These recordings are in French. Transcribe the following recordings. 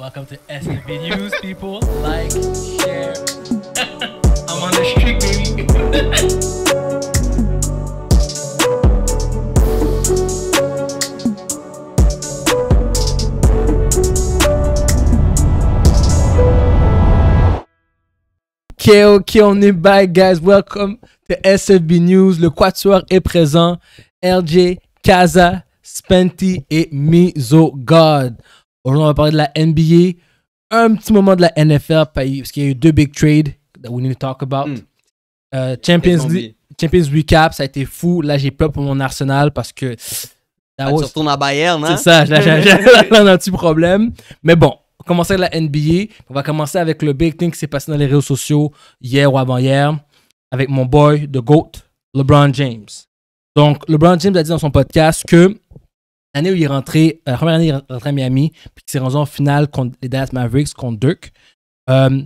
Welcome to SFB News, people. Like, share. I'm on the street, baby. Okay, ok, on est back, guys. Welcome to SFB News. Le Quatuor est présent. RJ, Kaza, Spenty et Mizo God. Aujourd'hui, on va parler de la NBA, un petit moment de la NFL, parce qu'il y a eu deux big trades that we need to talk about. Hmm. Euh, Champions, League, Champions Recap, ça a été fou. Là, j'ai peur pour mon Arsenal parce que. Là, tu retournes à Bayern, hein? C'est ça, j'ai un petit problème. Mais bon, on va commencer avec la NBA. On va commencer avec le big thing qui s'est passé dans les réseaux sociaux hier ou avant-hier avec mon boy, The GOAT, LeBron James. Donc, LeBron James a dit dans son podcast que l'année où il est rentré, euh, la première année, il est rentré à Miami, puis qu'il s'est rendu en finale contre les Dallas Mavericks, contre Dirk. Euh,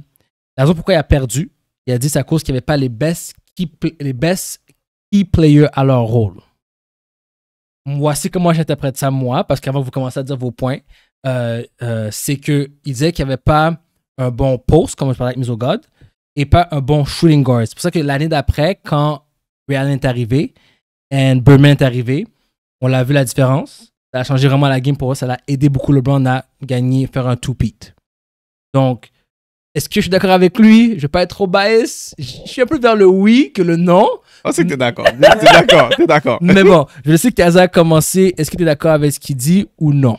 la raison pourquoi il a perdu, il a dit c'est à cause qu'il n'y avait pas les best, key, les players à leur rôle. Voici comment j'interprète ça, moi, parce qu'avant que vous commencez à dire vos points, euh, c'est qu'il disait qu'il n'y avait pas un bon post, comme je parlais avec Misogod, oh et pas un bon shooting guard. C'est pour ça que l'année d'après, quand Real est arrivé, et Berman est arrivé, on l'a vu la différence. Ça a changé vraiment la game pour eux. Ça a aidé beaucoup le LeBron à gagner, faire un two-peat. Donc, est-ce que je suis d'accord avec lui Je ne vais pas être trop bias. Je suis un peu vers le oui que le non. On sait que tu es d'accord. tu es d'accord. d'accord. Mais bon, je sais que Taza a commencé. Est-ce que tu es d'accord avec ce qu'il dit ou non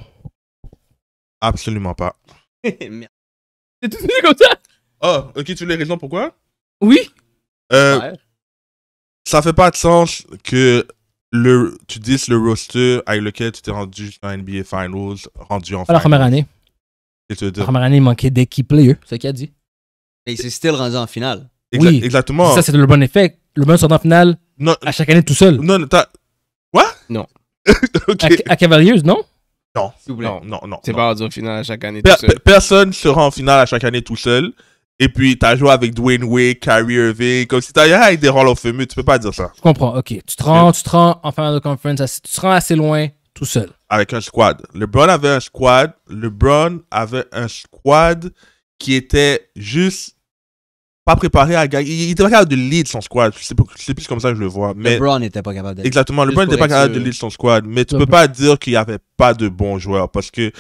Absolument pas. Merde. C'est tout comme ça Oh, ok, tu les raisons pourquoi Oui. Euh, Ça fait pas de sens que le, tu dis le roster avec lequel tu t'es rendu dans NBA Finals, rendu en finale. la première année. tu La première année, il manquait des key players, c'est ce qu'il a dit. Et il s'est still rendu en finale. oui, exactement. Ça, c'est le bon effet. Le bon sort en finale à chaque année tout seul. Non, non t'as. Quoi? Non. à, Cavaliers, non? Non. Non, non, non. C'est pas rendu en finale à chaque année tout seul. Personne se rend en finale à chaque année tout seul. Et puis, as joué avec Dwayne Wade, Kyrie Irving, comme si t'as avec des Hall of Fame, tu peux pas dire ça. Je comprends, ok. Tu te rends, tu te rends en fin de conference, tu te rends assez loin tout seul. Avec un squad. LeBron avait un squad. LeBron avait un squad qui était juste pas préparé à gagner. Il était pas capable de lead son squad. C'est plus comme ça que je le vois. Mais LeBron n'était pas capable de Exactement. LeBron n'était pas capable de lead son squad. Mais tu peux pas dire qu'il n'y avait pas de bons joueurs parce que,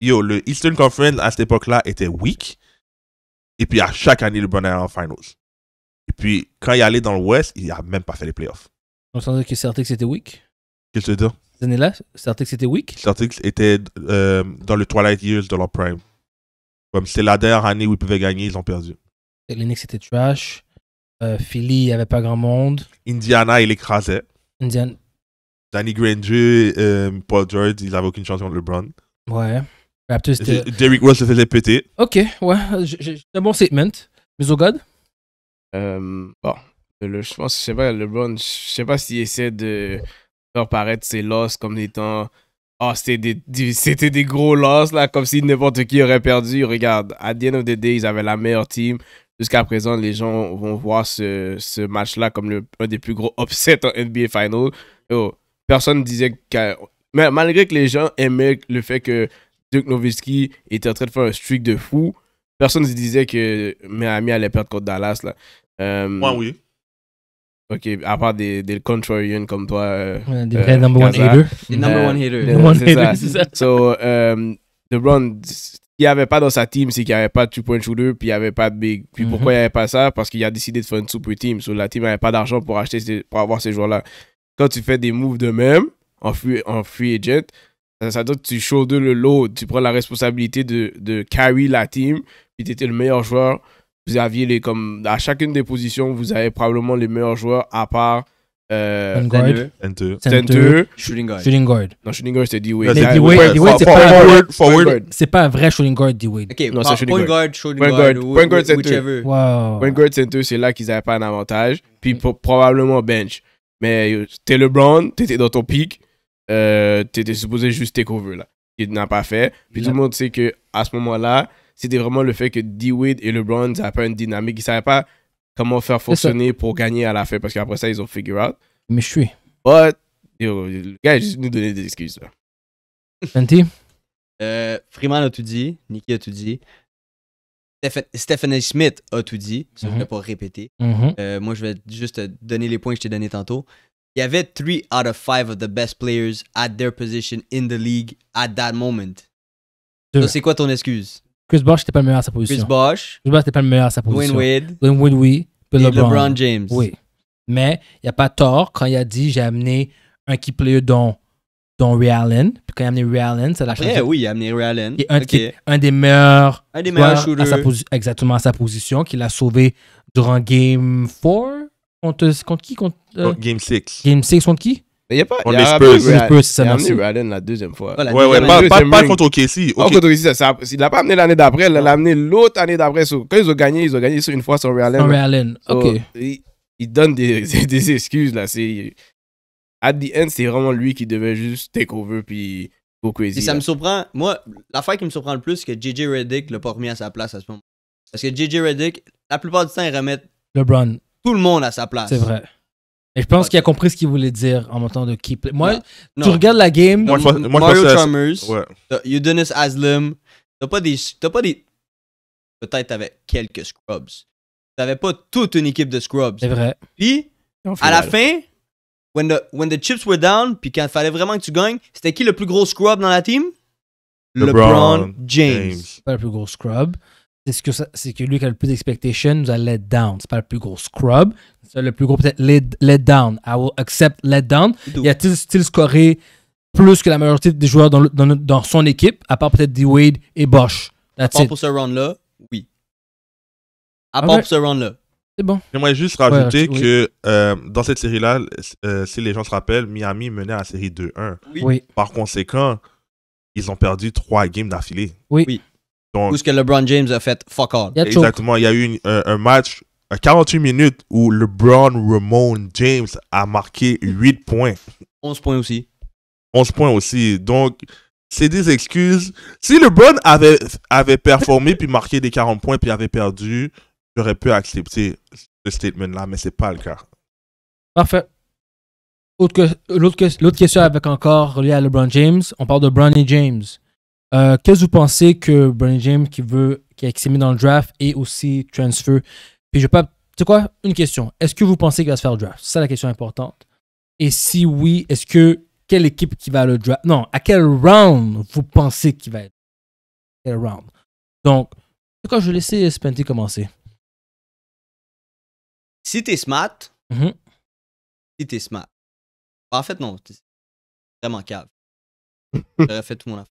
yo, le Eastern Conference à cette époque-là était weak et puis à chaque année, LeBron est en finals. Et puis quand il est allé dans l'Ouest, il n'a même pas fait les playoffs. On sentait que Celtics était weak Qu'est-ce que tu veux dire Cette année-là, était weak Celtics était euh, dans le Twilight Years de leur prime. Comme c'est la dernière année où ils pouvaient gagner, ils ont perdu. Les était trash. Euh, Philly, il n'y avait pas grand monde. Indiana, il écrasait. Indiana. Danny Granger, euh, Paul George, ils n'avaient aucune chance contre LeBron. Ouais. Bah, Derrick Rose se faisait péter. Ok, ouais. C'est un euh, bon statement. Mais au bon. je pense, je sais pas, LeBron, je sais pas s'il essaie de faire paraître ses losses comme étant. Oh, c'était des, des gros losses, là, comme si n'importe qui aurait perdu. Regarde, à the end of the day, ils avaient la meilleure team. Jusqu'à présent, les gens vont voir ce, ce match-là comme le, un des plus gros upsets en NBA Final. personne disait que. Malgré que les gens aimaient le fait que Noviski était en train de faire un streak de fou. Personne se disait que Miami allait perdre contre Dallas. Là. Moi, euh, oui. Ok, à part des, des comme toi. Euh, euh, euh, des number, one hitter, number one one ça. So, LeBron, n'y avait pas dans sa team, c'est qu'il n'y avait pas de two-point shooter, puis il n'y avait pas de big. Puis pourquoi mhm. il n'y avait pas ça Parce qu'il a décidé de faire une super team. sur la team n'avait pas d'argent pour, acheter, pour avoir ces joueurs-là. Quand tu fais des moves de même, en en free agent, ça veut dire que tu shoulder le load, tu prends la responsabilité de, de carry la team, puis tu étais le meilleur joueur. Vous aviez les, comme, à chacune des positions, vous avez probablement les meilleurs joueurs à part euh, guard. Center. Shooting guard. Shooting guard. Non, shooting guard, c'est D-Wade. c'est pas, forward, C'est pas un vrai shooting guard, D-Wade. Ok, non, c'est shooting point guard. shooting guard, point guard, center. Point guard, center, c'est là qu'ils avaient pas un avantage. Puis probablement bench. Mais euh, t'es LeBron, t'étais dans ton pic. Euh, t'étais supposé juste take là. Il n'a pas fait. Puis tout le monde sait que à ce moment-là, c'était vraiment le fait que D-Wade et LeBron n'avaient pas une dynamique. Ils savaient pas comment faire fonctionner pour gagner à la fin parce qu'après ça, ils ont figure out. Mais je suis. But, yo, le gars, juste nous donner des excuses là. Fenty? Euh, Freeman a tout dit, Nicky a tout dit. Stephanie Smith a tout dit, ça je ne vais pas répéter. Mm-hmm. Euh, moi, je vais juste donner les points que je t'ai donnés tantôt. Il y avait 3 out of 5 of the best players at their position in the league at that moment. Donc c'est quoi ton excuse? Chris Bosh n'était pas le meilleur à sa position. Chris Bosh. Chris Bosh n'était pas le meilleur à sa position. oui. LeBron. James. Oui. Mais il n'y a pas tort quand il a dit j'ai amené un key player dont, dans Ray Allen. Puis quand il a amené Ray Allen, ça l'a changé. Yeah, oui, il a amené Ray Allen. Et un, des meilleurs. Un shooters. À sa exactement à sa position, qui l'a sauvé durant Game 4. Contre, contre qui contre, euh, Game 6. Game 6 contre qui Il n'y a pas. On y ça, Il a amené la deuxième fois. ouais, ouais, pas, pas, contre OKC. Pas contre OKC, ça, il l'a pas amené l'année d'après, il l'a amené l'autre année d'après. Quand ils ont gagné, ils ont gagné une fois sur Realen Sur ok. Il, donne des, des excuses, là. C'est at the end, c'est vraiment lui qui devait juste take over puis go crazy. Et ça me surprend. Moi, l'affaire qui me surprend le plus, c'est que JJ Reddick l'a pas remis à sa place à ce moment. Parce que JJ Reddick, la plupart du temps, il remet LeBron. Tout le monde à sa place. C'est vrai. Et je pense qu'il a compris ce qu'il voulait dire en montant de qui... Moi, tu regardes la game. Mario Ouais. t'as T'as pas des. T'as pas des. Peut-être t'avais quelques scrubs. T'avais pas toute une équipe de scrubs. C'est vrai. Puis, à la fin, when the, when the chips were down, puis quand il fallait vraiment que tu gagnes, c'était qui le plus gros scrub dans la team? LeBron James. Pas le plus gros scrub c'est ce que c'est que lui qui a le plus d'expectations nous a let down. C'est pas le plus gros scrub. C'est le plus gros peut-être let, down. I will accept let down. Il Y a-t-il scoré plus que la majorité des joueurs dans, dans, dans son équipe, à part peut-être D. Wade et Bosch? à part pour ce round-là, oui. À part pour ce round-là. C'est bon. J'aimerais juste rajouter que euh, dans cette série-là, euh, si les gens se rappellent, Miami menait à la série 2-1. Oui. Par conséquent, ils ont perdu trois games d'affilée. Oui. oui. Donc, ce que LeBron James a fait fuck all. exactement. Il y a eu un, match à 48 minutes où LeBron Ramon James a marqué 8 points. 11 points aussi. 11 points aussi. Donc, c'est des excuses. Si LeBron avait, avait performé puis marqué des 40 points puis avait perdu, j'aurais pu accepter ce statement-là, mais c'est pas le cas. Parfait. L'autre que, question avec encore reliée à LeBron James, on parle de Bronny James. Euh, qu'est-ce que vous pensez que Bernie James, qui veut, qui a dans le draft, et aussi transfer Puis je pas. Tu sais quoi Une question. Est-ce que vous pensez qu'il va se faire le draft C'est ça la question importante. Et si oui, est-ce que. Quelle équipe qui va le draft Non, à quel round vous pensez qu'il va être Quel round Donc, quand je vais laisser Spenty commencer. Si t'es smart, mm-hmm. si t'es smart. Bah, en fait, non, vraiment cave. J'aurais fait tout mon affaire.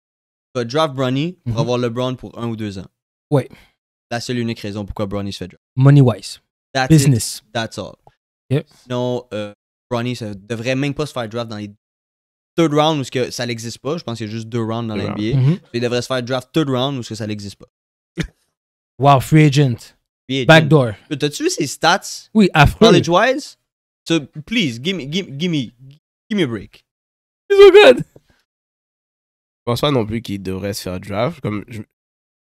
Tu vas draft Bronny pour mhm. avoir LeBron pour un ou deux ans. Oui. La seule et unique raison pourquoi Bronny se fait draft. Money-wise. Business. that's all. Yep. Sinon, euh, Bronny ne devrait même pas se faire draft dans les third rounds où que ça n'existe pas. Je pense qu'il y a juste deux rounds dans l'NBA. Il devrait se faire draft third round où que ça n'existe pas. Wow, free agent. Free agent. Backdoor. T'as-tu vu ses stats? Oui, affreux. College-wise? So, please, give me, give, give me, give me a break. He's so good pense pas non plus qu'il devrait se faire draft. Comme je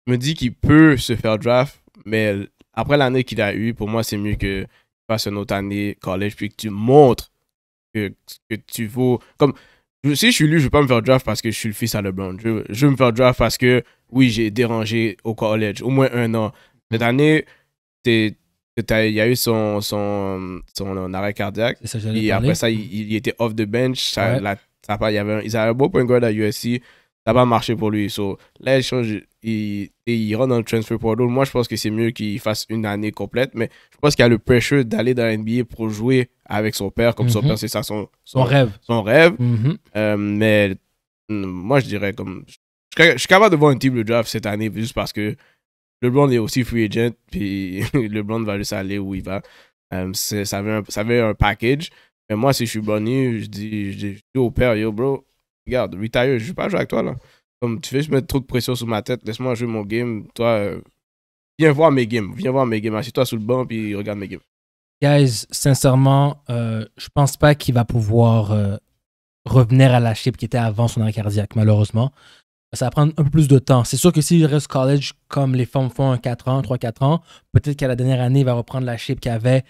me dis qu'il peut se faire draft, mais après l'année qu'il a eue, pour moi, c'est mieux que tu une autre année collège puis que tu montres que, que tu vaux. Comme si je suis lui, je vais pas me faire draft parce que je suis le fils à LeBron. Je, je me faire draft parce que oui, j'ai dérangé au collège au moins un an. Cette année, il y a eu son, son, son euh, arrêt cardiaque. et après ça, il, était off the bench. il y avait un, un beau point guard à USC ça n'a pas marché pour lui. là, il change il, et il rentre dans le transfer portal. Moi, je pense que c'est mieux qu'il fasse une année complète, mais je pense qu'il a le pressure d'aller dans la NBA pour jouer avec son père, comme son mhm. père, c'est ça son, son, rêve. Son rêve. Mhm. Euh, mais hmm, moi, je dirais comme. Je, suis capable de voir un type de draft cette année juste parce que LeBron est aussi free agent, puis LeBron va juste aller où il va. Euh, ça, avait un, ça avait un package. Mais moi, si je suis Bonnie, je dis, je je dis au père, yo, bro, regarde, retire, je vais pas jouer avec toi là. Comme tu fais je mets trop de pression sur ma tête, laisse-moi jouer mon game. Toi, euh, viens voir mes games, viens voir mes games. Assieds-toi sous le banc puis regarde mes games. Guys, sincèrement, euh, je pense pas qu'il va pouvoir euh, revenir à la chip qui était avant son arrêt cardiaque, malheureusement. Ça va prendre un peu plus de temps. C'est sûr que s'il reste college comme les femmes font 4 ans, 3-4 ans, peut-être qu'à la dernière année, il va reprendre la chip qu'il avait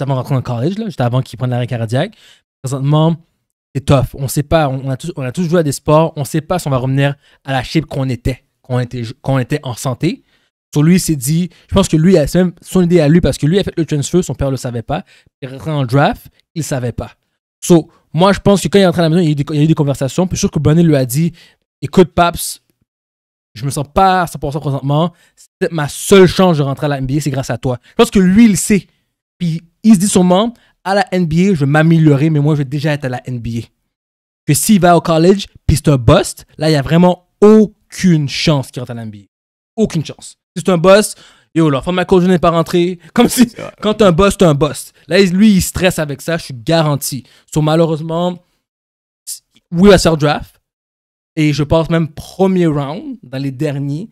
avant de rentrer au college, là, juste avant qu'il prenne l'arrêt cardiaque. Présentement, c'est tough. On sait pas, on a, tous, on a tous joué à des sports, on sait pas si on va revenir à la shape qu'on était, qu'on était, était en santé. Sur lui, s'est dit, je pense que lui, c'est même son idée à lui, parce que lui a fait le transfert, son père ne le savait pas. Il est rentré en draft, il savait pas. So, moi, je pense que quand il est rentré à la maison, il y a eu des, conversations. Puis, sûr que Bonnet lui a dit, écoute, Paps, je me sens pas à 100% présentement. C'est ma seule chance de rentrer à la NBA, c'est grâce à toi. Je pense que lui, il sait. Puis, il se dit sûrement, à la NBA, je vais m'améliorer, mais moi, je vais déjà être à la NBA. Que s'il va au college, puis c'est un bust, là, il n'y a vraiment aucune chance qu'il rentre à la NBA. Aucune chance. Si c'est un boss, yo, la fin de ma coach, je n'ai pas rentré. Comme si, quand un boss, t'es un boss. Là, lui, il stresse avec ça, je suis garanti. So, malheureusement, oui, à va draft. Et je pense même premier round, dans les derniers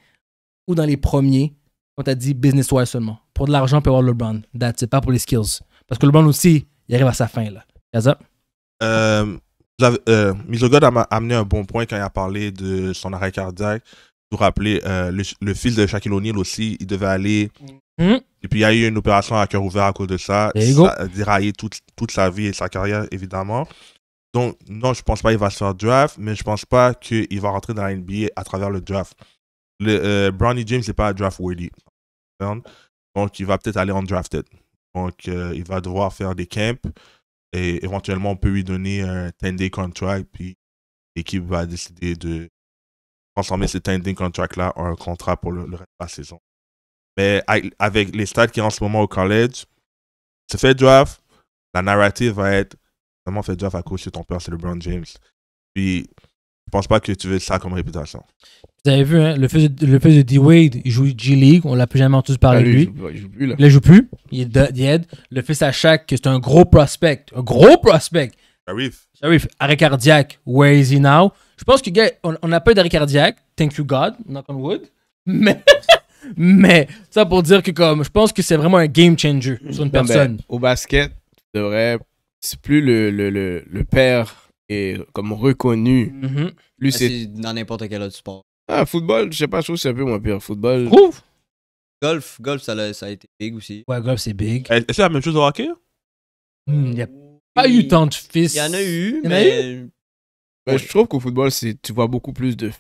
ou dans les premiers, quand as dit business-wise seulement. Pour de l'argent, pour avoir le brand. That's pas pour les skills. Parce que le monde aussi, il arrive à sa fin, là. Gaza? Euh, euh a amené un bon point quand il a parlé de son arrêt cardiaque. Vous vous rappelez, euh, le, fils de Shaquille O'Neal aussi, il devait aller. Hmm? Et puis, il y a eu une opération à cœur ouvert à cause de ça. Ça a déraillé toute, sa vie et sa carrière, évidemment. Donc, non, je pense pas qu'il va se faire draft, mais je pense pas qu'il va rentrer dans la NBA à travers le draft. Le, euh, Brownie James n'est pas draft worthy. Hein? Donc, il va peut-être aller en drafted. Donc, euh, il va devoir faire des camps et éventuellement, on peut lui donner un 10-day contract. Puis, l'équipe va décider de transformer ce 10-day contract-là en un contrat pour le, reste de la saison. Mais avec les stats qui sont en ce moment au college, c'est fait draft. La narrative va être vraiment fait draft à cause de ton père, c'est LeBron James. Puis, je pense pas que tu veux ça comme réputation. Vous avez vu, hein, le fils de, D-Wade, il joue G-League, on l'a plus jamais entendu parler de ah, lui. Il joue, plus, là. Il joue plus, il est dead. Le fils à chaque, c'est un gros prospect, un gros prospect. Sharif. Sharif, arrêt cardiaque, where is he now? Je pense que, on n'a pas d'arrêt cardiaque, thank you God, knock on wood. Mais, mais, ça pour dire que, comme, je pense que c'est vraiment un game changer sur une ben, personne. au basket, Devrait, c'est plus le, le, le, le père est comme reconnu. Mm-hmm. Ah, c'est dans n'importe quel autre sport. Ah, football, je sais pas, je trouve que c'est un peu moins pire. Football. Ouf! Golf, golf ça, a, été big aussi. Ouais, golf, c'est big. Est-ce eh, c'est la même chose au hockey? Il hmm, n'y a pas eu tant de fils. Il y en a eu, mais. Ben, je trouve qu'au football, tu vois beaucoup plus de,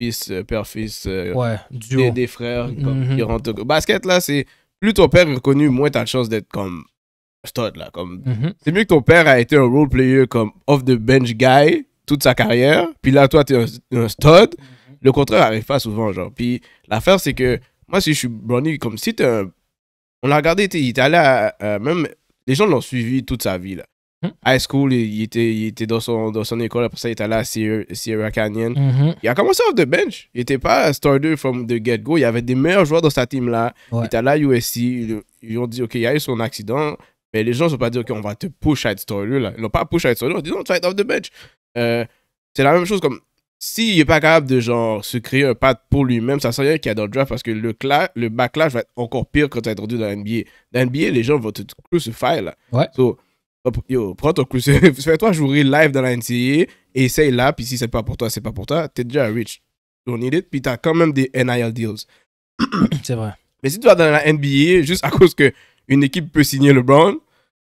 fils, euh, père-fils, euh, Des, frères qui mm-hmm. rentrent. basket, là, c'est plus ton père est reconnu, moins as de chance d'être comme stud, là. Comme, mhm. c'est mieux que ton père a été un role player comme off the bench guy toute sa carrière, puis là, toi, tu un, un stud. Mhm. Le contraire arrive pas souvent, genre. Puis l'affaire, c'est que moi, si je suis Bronny, comme si t'es un. On l'a regardé, il était allé à, même. Les gens l'ont suivi toute sa vie, là. Mhm. High school, il était, il était dans, son, dans son école, après ça, il était allé à Sierra, Canyon. Il a commencé off the bench. Il était pas starter from the get-go. Il y avait des meilleurs joueurs dans sa team-là. Il était allé à USC. Ils, ils ont dit, OK, il y a eu son accident mais les gens ne vont pas dire, qu'on on va te push à être Ils n'ont pas push à être Ils On dit, non, tu vas off the bench. Euh, c'est la même chose comme s'il n'est pas capable de genre se créer un pad pour lui-même, ça sert à rien qu'il y a dans le draft parce que le, backlash va être encore pire quand tu es introduit dans la NBA Dans la NBA les gens vont te crucifier là. Ouais. So, yo, prends ton crucifix, fais-toi jouer live dans la NCAA, essaye là, puis si c'est pas pour toi, c'est pas pour toi, Tu es déjà rich. On need it, puis tu as quand même des NIL deals. C'est vrai. Mais si tu vas dans la NBA, juste à cause que une équipe peut signer le LeBron,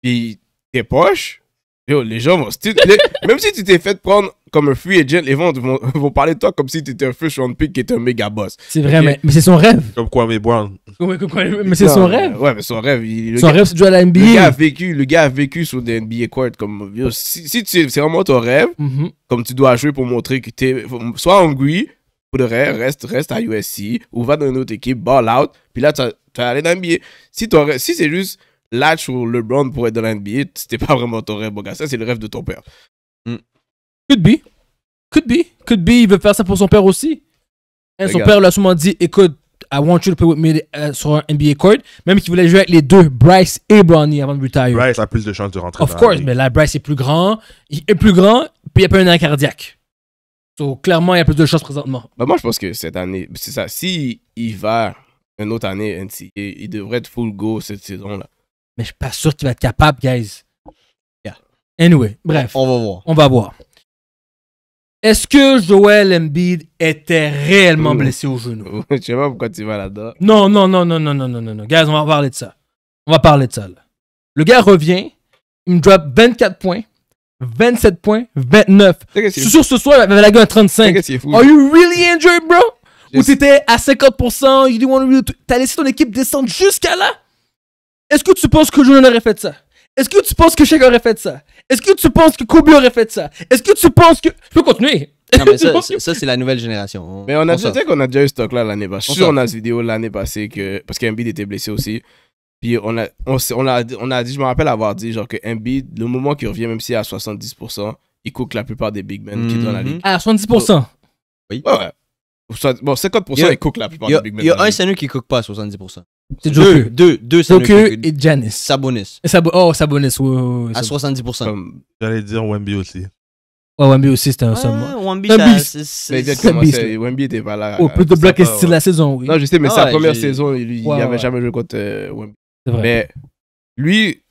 puis t'es proche. les gens vont. même si tu t'es fait prendre comme un free agent, les gens vont, vont parler de toi comme si tu étais un first round pick qui était un méga boss. C'est vrai, mais, c'est son rêve. Comme quoi, mais Brown. Comme, quoi, mais c'est son rêve. Ouais, mais son rêve. Il, son rêve, c'est de jouer à la NBA. Le gars a vécu, le gars a vécu sur des NBA court. Comme, si, c'est vraiment ton rêve, mm-hmm. comme tu dois jouer pour montrer que t'es. Soit hungry, pour le reste, reste à USC ou va dans une autre équipe, ball out, puis là, tu vas aller dans NBA Si, si c'est juste Latch ou LeBron pour être dans l'NBA, c'était pas vraiment ton rêve, gars. Ça, c'est le rêve de ton père. Mm. Could be. Could be. Could be, il veut faire ça pour son père aussi. son père l'a sûrement dit écoute, I want you to play with me uh, sur un NBA court. Même qu'il voulait jouer avec les deux, Bryce et Bronny, avant de retire. Bryce a plus de chances de rentrer. Of course, mais là, Bryce est plus grand. Il est plus grand, puis il a pas un an cardiaque. Donc, clairement, il y a plus de choses présentement. Ben, moi, je pense que cette année, c'est ça. Si il va une autre année, il devrait être full go cette saison-là. Mais je suis pas sûr qu'il va être capable, guys. Yeah. Anyway, bref. On va voir. On va voir. Est-ce que Joel Embiid était réellement blessé au genou? je sais pas pourquoi tu vas là-dedans. Non, non, non, non, non, non, non, non, non. Guys, on va parler de ça. On va parler de ça, Le gars revient, il me drop 24 points, 27 points, 29. sûr ce soir, il avait gueule un 35. Are you really injured, bro? Ou t'étais à 50%, you didn't T'as laissé ton équipe descendre jusqu'à là? Est-ce que tu penses que Jordan aurait fait ça? Est-ce que tu penses que Shaq aurait fait ça? Est-ce que tu penses que Kobe aurait fait ça? Est-ce que tu penses que... Je peux continuer. Non, mais ça, ça c'est la nouvelle génération. mais on a déjà, qu'on a déjà eu ce stock-là l'année passée. Je suis sûr qu'on a cette vidéo l'année passée que... Parce qu'Embiid était blessé aussi. Puis on a, on, a, on a dit, je me rappelle avoir dit, genre que Embiid, le moment qu'il revient, même si à 70%, il cook la plupart des big men qui sont dans la mhm. ligue. À ah, 70%? oui. Ouais, Bon, 50% il cook la plupart des big men. Il y a un Sanu qui cook pas à 70%. C'est Deux, deux, deux et Janice. Sabonis. oh, Sabonis, À 70%. J'allais dire Wemby aussi. Ouais, Wemby aussi, c'était un mot. Wemby, c'est Wemby était pas là. Au plus de bloc, la saison, oui. Non, je sais, mais ah sa première saison, il n'avait jamais joué contre euh, Wemby. Mais lui,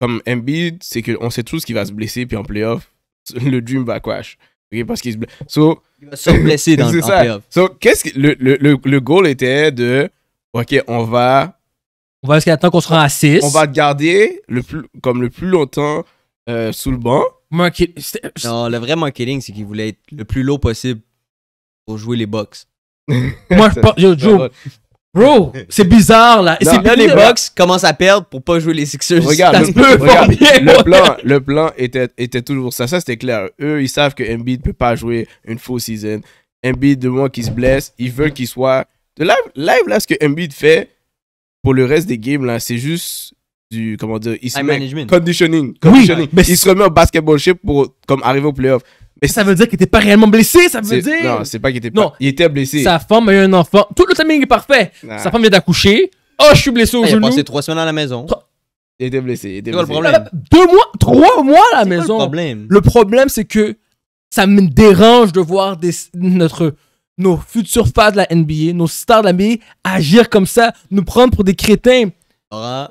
comme Embiid, c'est qu'on sait tous qu'il va se blesser, puis en playoff, le dream va quash. parce qu'il se il va se blesser dans le playoff. qu'est-ce que, le, le, le, goal était de, OK, on va on va jusqu'à temps qu'on sera à 6. On va te garder le plus, comme le plus longtemps euh, sous le banc. Non, le vrai marketing, c'est qu'il voulait être le plus low possible pour jouer les box. Moi, je pense, Bro, c'est bizarre là. Et c'est bien les Bucks commencent à perdre pour pas jouer les Sixers. Regarde, le, regarde le, plan, le plan était, était toujours ça. Ça, c'était clair. Eux, ils savent que Embiid peut pas jouer une faux season. Embiid, de moins qui se blesse, ils veulent qu'il soit. De live, live, là, ce que Embiid fait pour le reste des games, là, c'est juste du. Comment dire Il se met Conditioning. conditioning. Oui, il se remet au basketball shape pour comme, arriver au playoff. Mais ça veut dire qu'il était pas réellement blessé, ça veut dire. Non, c'est pas qu'il était pas. Non. Il était blessé. Sa femme a eu un enfant. Tout le timing est parfait. Sa femme vient d'accoucher. Oh, je suis blessé au genou. Ah, il a passé trois semaines à la maison. Il était blessé. Il était blessé. Quoi, le problème? Deux mois, trois mois à la maison. le problème, le problème c'est que ça me dérange de voir des, notre, nos futurs fans de la NBA, nos stars de la NBA agir comme ça, nous prendre pour des crétins.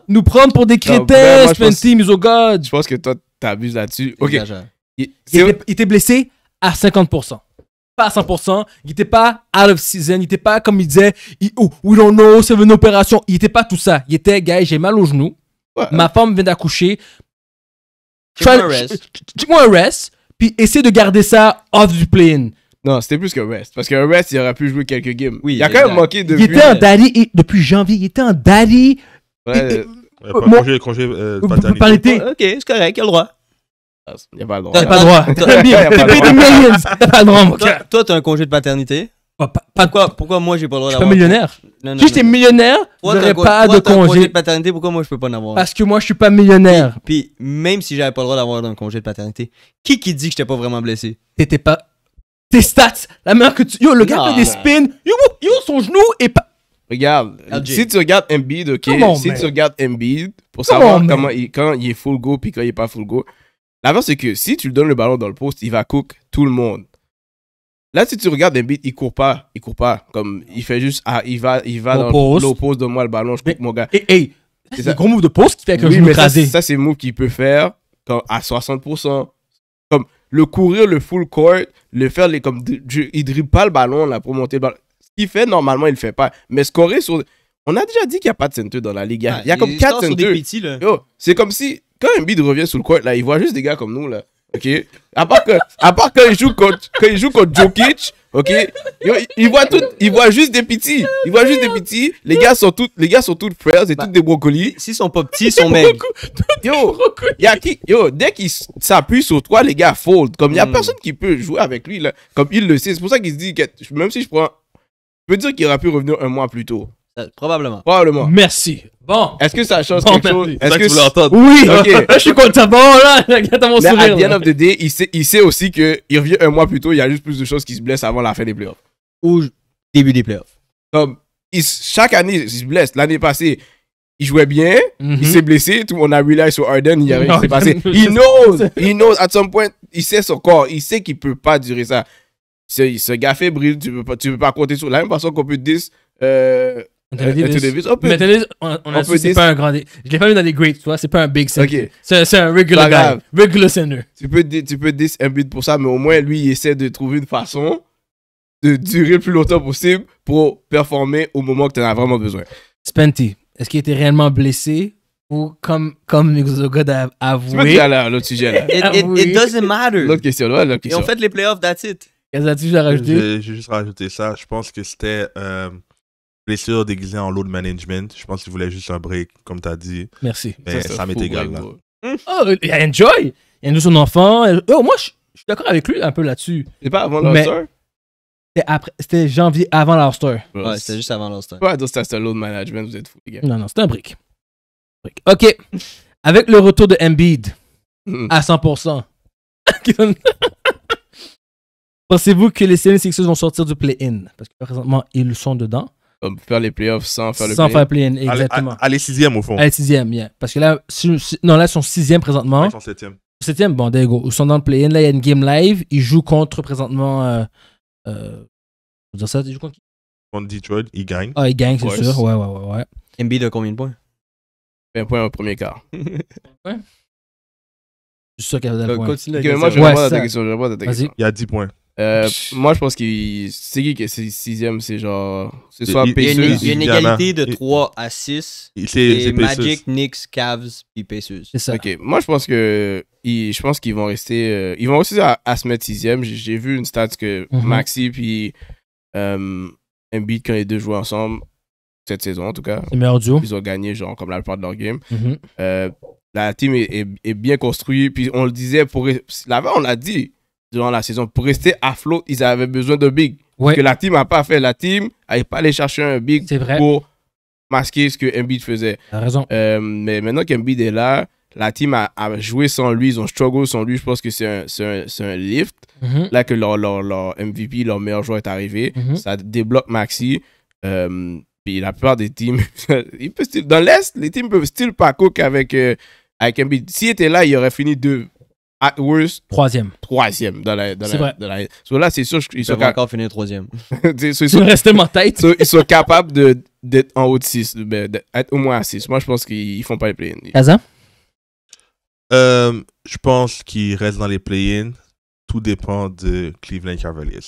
Nous prendre pour des crétins, ben, Je pense que toi, t'abuses là-dessus. Ok. Il, était, blessé à 50%. Pas à 100%. Il n'était pas out of season. Il n'était pas, comme il disait, oh, we don't know, c'est une opération. Il n'était pas tout ça. Il était, gars, j'ai mal au genou. Ma femme vient d'accoucher. tu moi un rest. moi un rest. Puis essaie de garder ça off du plane Non, c'était plus qu'un rest. Parce qu'un rest, il aurait pu jouer quelques games. il a quand même manqué de. Il était en daddy depuis janvier. Il était en daddy. Ouais. Et, et, euh, congé, congé euh, paternité. Ok, c'est correct, il a le droit. Il pas le droit. T'as pas le droit. T'as payé des millions. T'as pas le droit, mon gars. Toi, t'as un congé de paternité. Oh, pas, pas pourquoi, pourquoi moi j'ai pas le droit d'avoir un pas millionnaire. Non, non, si j'étais millionnaire, j'aurais pas de congé. congé de paternité. Pourquoi moi je peux pas en avoir Parce que moi je suis pas millionnaire. Puis, même si j'avais pas le droit d'avoir un congé de paternité, qui qui dit que j'étais pas vraiment blessé T'étais pas. Tes stats, la meilleure que tu. Yo, le gars fait des spins. Yo, son genou est pas. Regarde, si tu regardes Embiid, ok. si tu regardes Embiid, pour savoir comment il, quand il est full go puis quand il est pas full go, L'avant c'est que si tu lui donnes le ballon dans le poste, il va cook tout le monde. Là, si tu regardes un beat, il court pas. Il court pas. Comme, il fait juste, ah, il va, il va dans poste. le poste, donne-moi le ballon, je cook mon gars. c'est un gros move de poste qui fait que oui, je mais ça, ça c'est un move qu'il peut faire quand, à 60%. Comme le courir, le full court, le faire, les, comme, il dribble pas le ballon là, pour monter le ballon. Ce qu'il fait, normalement, il le fait pas. Mais scorer sur. On a déjà dit qu'il n'y a pas de center dans la ligue. Il y a, ah, il y a comme 4 centers. C'est comme si quand Embiid revient sur le court, là, il voit juste des gars comme nous, là. OK À part, part quand, il joue contre, il joue Jokic, OK il, voit tout, il voit juste des petits. Il voit juste des petits. Les gars sont tous les gars sont tous frères, et bah, toutes des brocolis. S'ils sont pas petits, ils sont maigres. Yo, y yo, dès qu'il s'appuie sur toi, les gars fold. Comme il n'y y a hmm. personne qui peut jouer avec lui, là. Comme il le sait. C'est pour ça qu'il se dit, même si je prends... Je peux dire qu'il aurait pu revenir un mois plus tôt. Euh, probablement. Probablement. Merci. Bon. Est-ce que ça change quelque chose? Est-ce que tu l'entends Oui! Ok. je suis content. Bon, là, regarde mon Mais à sourire. the of the day, il sait, il sait aussi qu'il revient un mois plus tôt, il y a juste plus de choses qui se blessent avant la fin des playoffs. Ou début des playoffs. Comme, il- chaque année, il se blesse. L'année passée, il jouait bien, il mm-hmm. s'est blessé, tout, on a relayé sur Harden, il y a rien qui s'est passé. Il He knows, he knows, at some point, il sait son corps, il sait qu'il peut pas durer ça. Ce, ce gars fébrile, tu peux pas, tu peux pas compter sur. La même façon qu'on peut dire euh, euh, oh, Anthony Davis. On peut, c'est pas un grand. Je l'ai pas mis dans les greats, tu vois, C'est pas un big center. C'est un regular guy. Regular center. Tu peux, tu peux dis un but pour ça, mais au moins, lui, il essaie de trouver une façon de durer le plus longtemps possible pour performer au moment que tu en as vraiment besoin. Spenty, est-ce qu'il était réellement blessé ou comme, comme a avoué? C'est pas l'autre sujet là. it, it, it, doesn't matter. L'autre question, ouais, l'autre question. Et fait les playoffs, that's it. Qu'est-ce que tu as rajouté? J'ai juste rajouté ça. Je pense que c'était. Euh, blessure déguisée en load management. Je pense qu'il voulait juste un break, comme tu as dit. Merci. ça, m'est égal. Là. Oh, il a enjoy. Il y a nous son enfant. Oh, moi, je suis d'accord avec lui un peu là-dessus. C'est pas avant l'Ulster? C'était janvier avant l'Ulster. Ouais, c'était juste avant l'Ulster. Ouais, donc c'était un load management, vous êtes fous, les gars. Non, non, c'était un break. OK. Avec le retour de Embiid hmm. à 100%. Pensez-vous que les CNCX vont sortir du play-in? Parce que présentement, ils sont dedans. Euh, faire les playoffs sans faire le Sans play faire play-in, exactement. Aller sixième au fond. Aller sixième, yeah. Parce que là, si, non, là, ils sont sixième présentement. ils sont septième. Septième, bon, there Ils sont dans le play-in. Là, il y a une game live. Ils jouent contre présentement. Euh, euh, je dire ça, ils jouent contre qui Contre Detroit, ils gagnent. Ah, ils gagnent, c'est sûr. Ouais, ouais, ouais. ouais. MB de combien de points un point au premier quart. ouais. Je suis sûr qu'il va a des euh, points. Continue. moi, je vais répondre ta question. Il y a 10 points moi, je pense que... c'est qui qui est sixième, c'est genre c'est soit Pacers. Il y, a une, égalité de 3 à 6. C'est Magic, Knicks, Cavs puis Pacers. C'est ça. moi je pense que je pense qu'ils vont rester, euh, ils vont aussi à, se mettre sixième. J'ai vu une stat que mhm. Maxi puis euh, Embiid quand les deux jouent ensemble cette saison en tout cas. Ils ont gagné genre comme la plupart de leur game. Mhm. Euh, la team est, est, bien construite puis on le disait pour l'avant on l'a dit durant la saison. Pour rester à flot, ils avaient besoin de big. Que la team n'a pas fait. La team n'allait pas aller chercher un big pour masquer ce que Embiid faisait. raison. Euh, mais maintenant qu'Embiid est là, la team a, joué sans lui, ils ont struggle sans lui. Je pense que c'est un, un, lift. Mhm. Là que leur, leur, leur, MVP, leur meilleur joueur est arrivé, mhm. ça débloque Maxi. Euh, puis la plupart des teams, ils dans l'Est, les teams peuvent still pas cook avec, euh, avec Embiid. S'il était là, il aurait fini deux, at worst. Troisième. Troisième dans la. Dans c'est vrai. là, c'est sûr qu'ils sont. encore finir troisième. ma tête. ils sont capables de, d'être en haut de 6, d'être au moins à 6. Moi, je pense qu'ils font pas les play ins Kazan euh, Je pense qu'ils restent dans les play ins Tout dépend de Cleveland Cavaliers.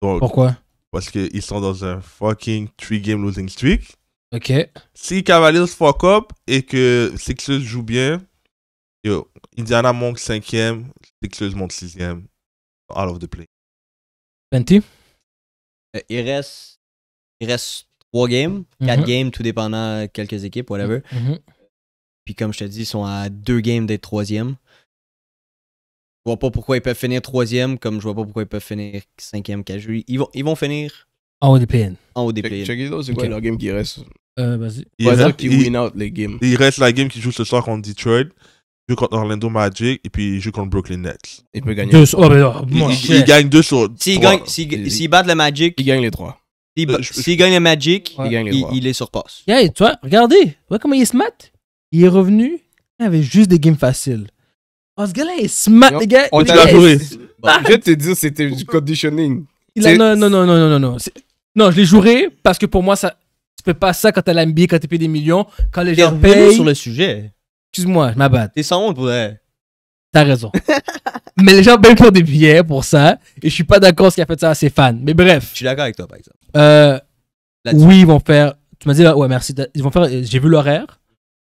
Pourquoi Parce qu'ils sont dans un fucking three game losing streak. Ok. Si Cavaliers fuck up et que Sixers joue bien, yo, Indiana manque cinquième, Sixers monte sixième. Out of the play. 20? Euh, il reste. Il reste 3 games, 4 mm-hmm. games, tout dépendant euh, quelques équipes, whatever. Mm-hmm. Puis comme je te dis, ils sont à deux games d'être troisième. Je vois pas pourquoi ils peuvent finir troisième, comme je vois pas pourquoi ils peuvent finir cinquième, quatrième. Ils vont, ils vont finir en haut En haut des play c'est quoi okay. leur game qui reste euh, Vas-y. Il, reste, Il reste la game qui joue ce soir contre Detroit joue contre Orlando Magic et puis il joue contre Brooklyn Nets. Il peut gagner. Deux, oh, mais ben il, gagne deux sur S'il bat le Magic, il gagne les trois. S'il euh, gagne le Magic, il, gagne les, trois. il, surpasse. Yeah, toi, regardez, vois comment il est smart. Il est revenu avec juste des games faciles. Oh, ce gars-là est smart, les gars. On t'a joué. Bah, je vais te dire, c'était du conditioning. Il non, non, non, non, non, non. Non, je l'ai joué parce que pour moi, ça, tu peux pas ça quand t'as l'NBA, quand t'es payé des millions, quand les gens payent. sur le sujet. Excuse-moi, je m'abatte. T'es sans honte ouais. T'as raison. mais les gens veulent pour des billets pour ça. Et je suis pas d'accord ce qu'il a fait ça à ses fans. Mais bref. Je suis d'accord avec toi, par exemple. Euh, oui, ils vont faire. Tu m'as dit, ouais, merci. Ils vont faire. Euh, j'ai vu l'horaire.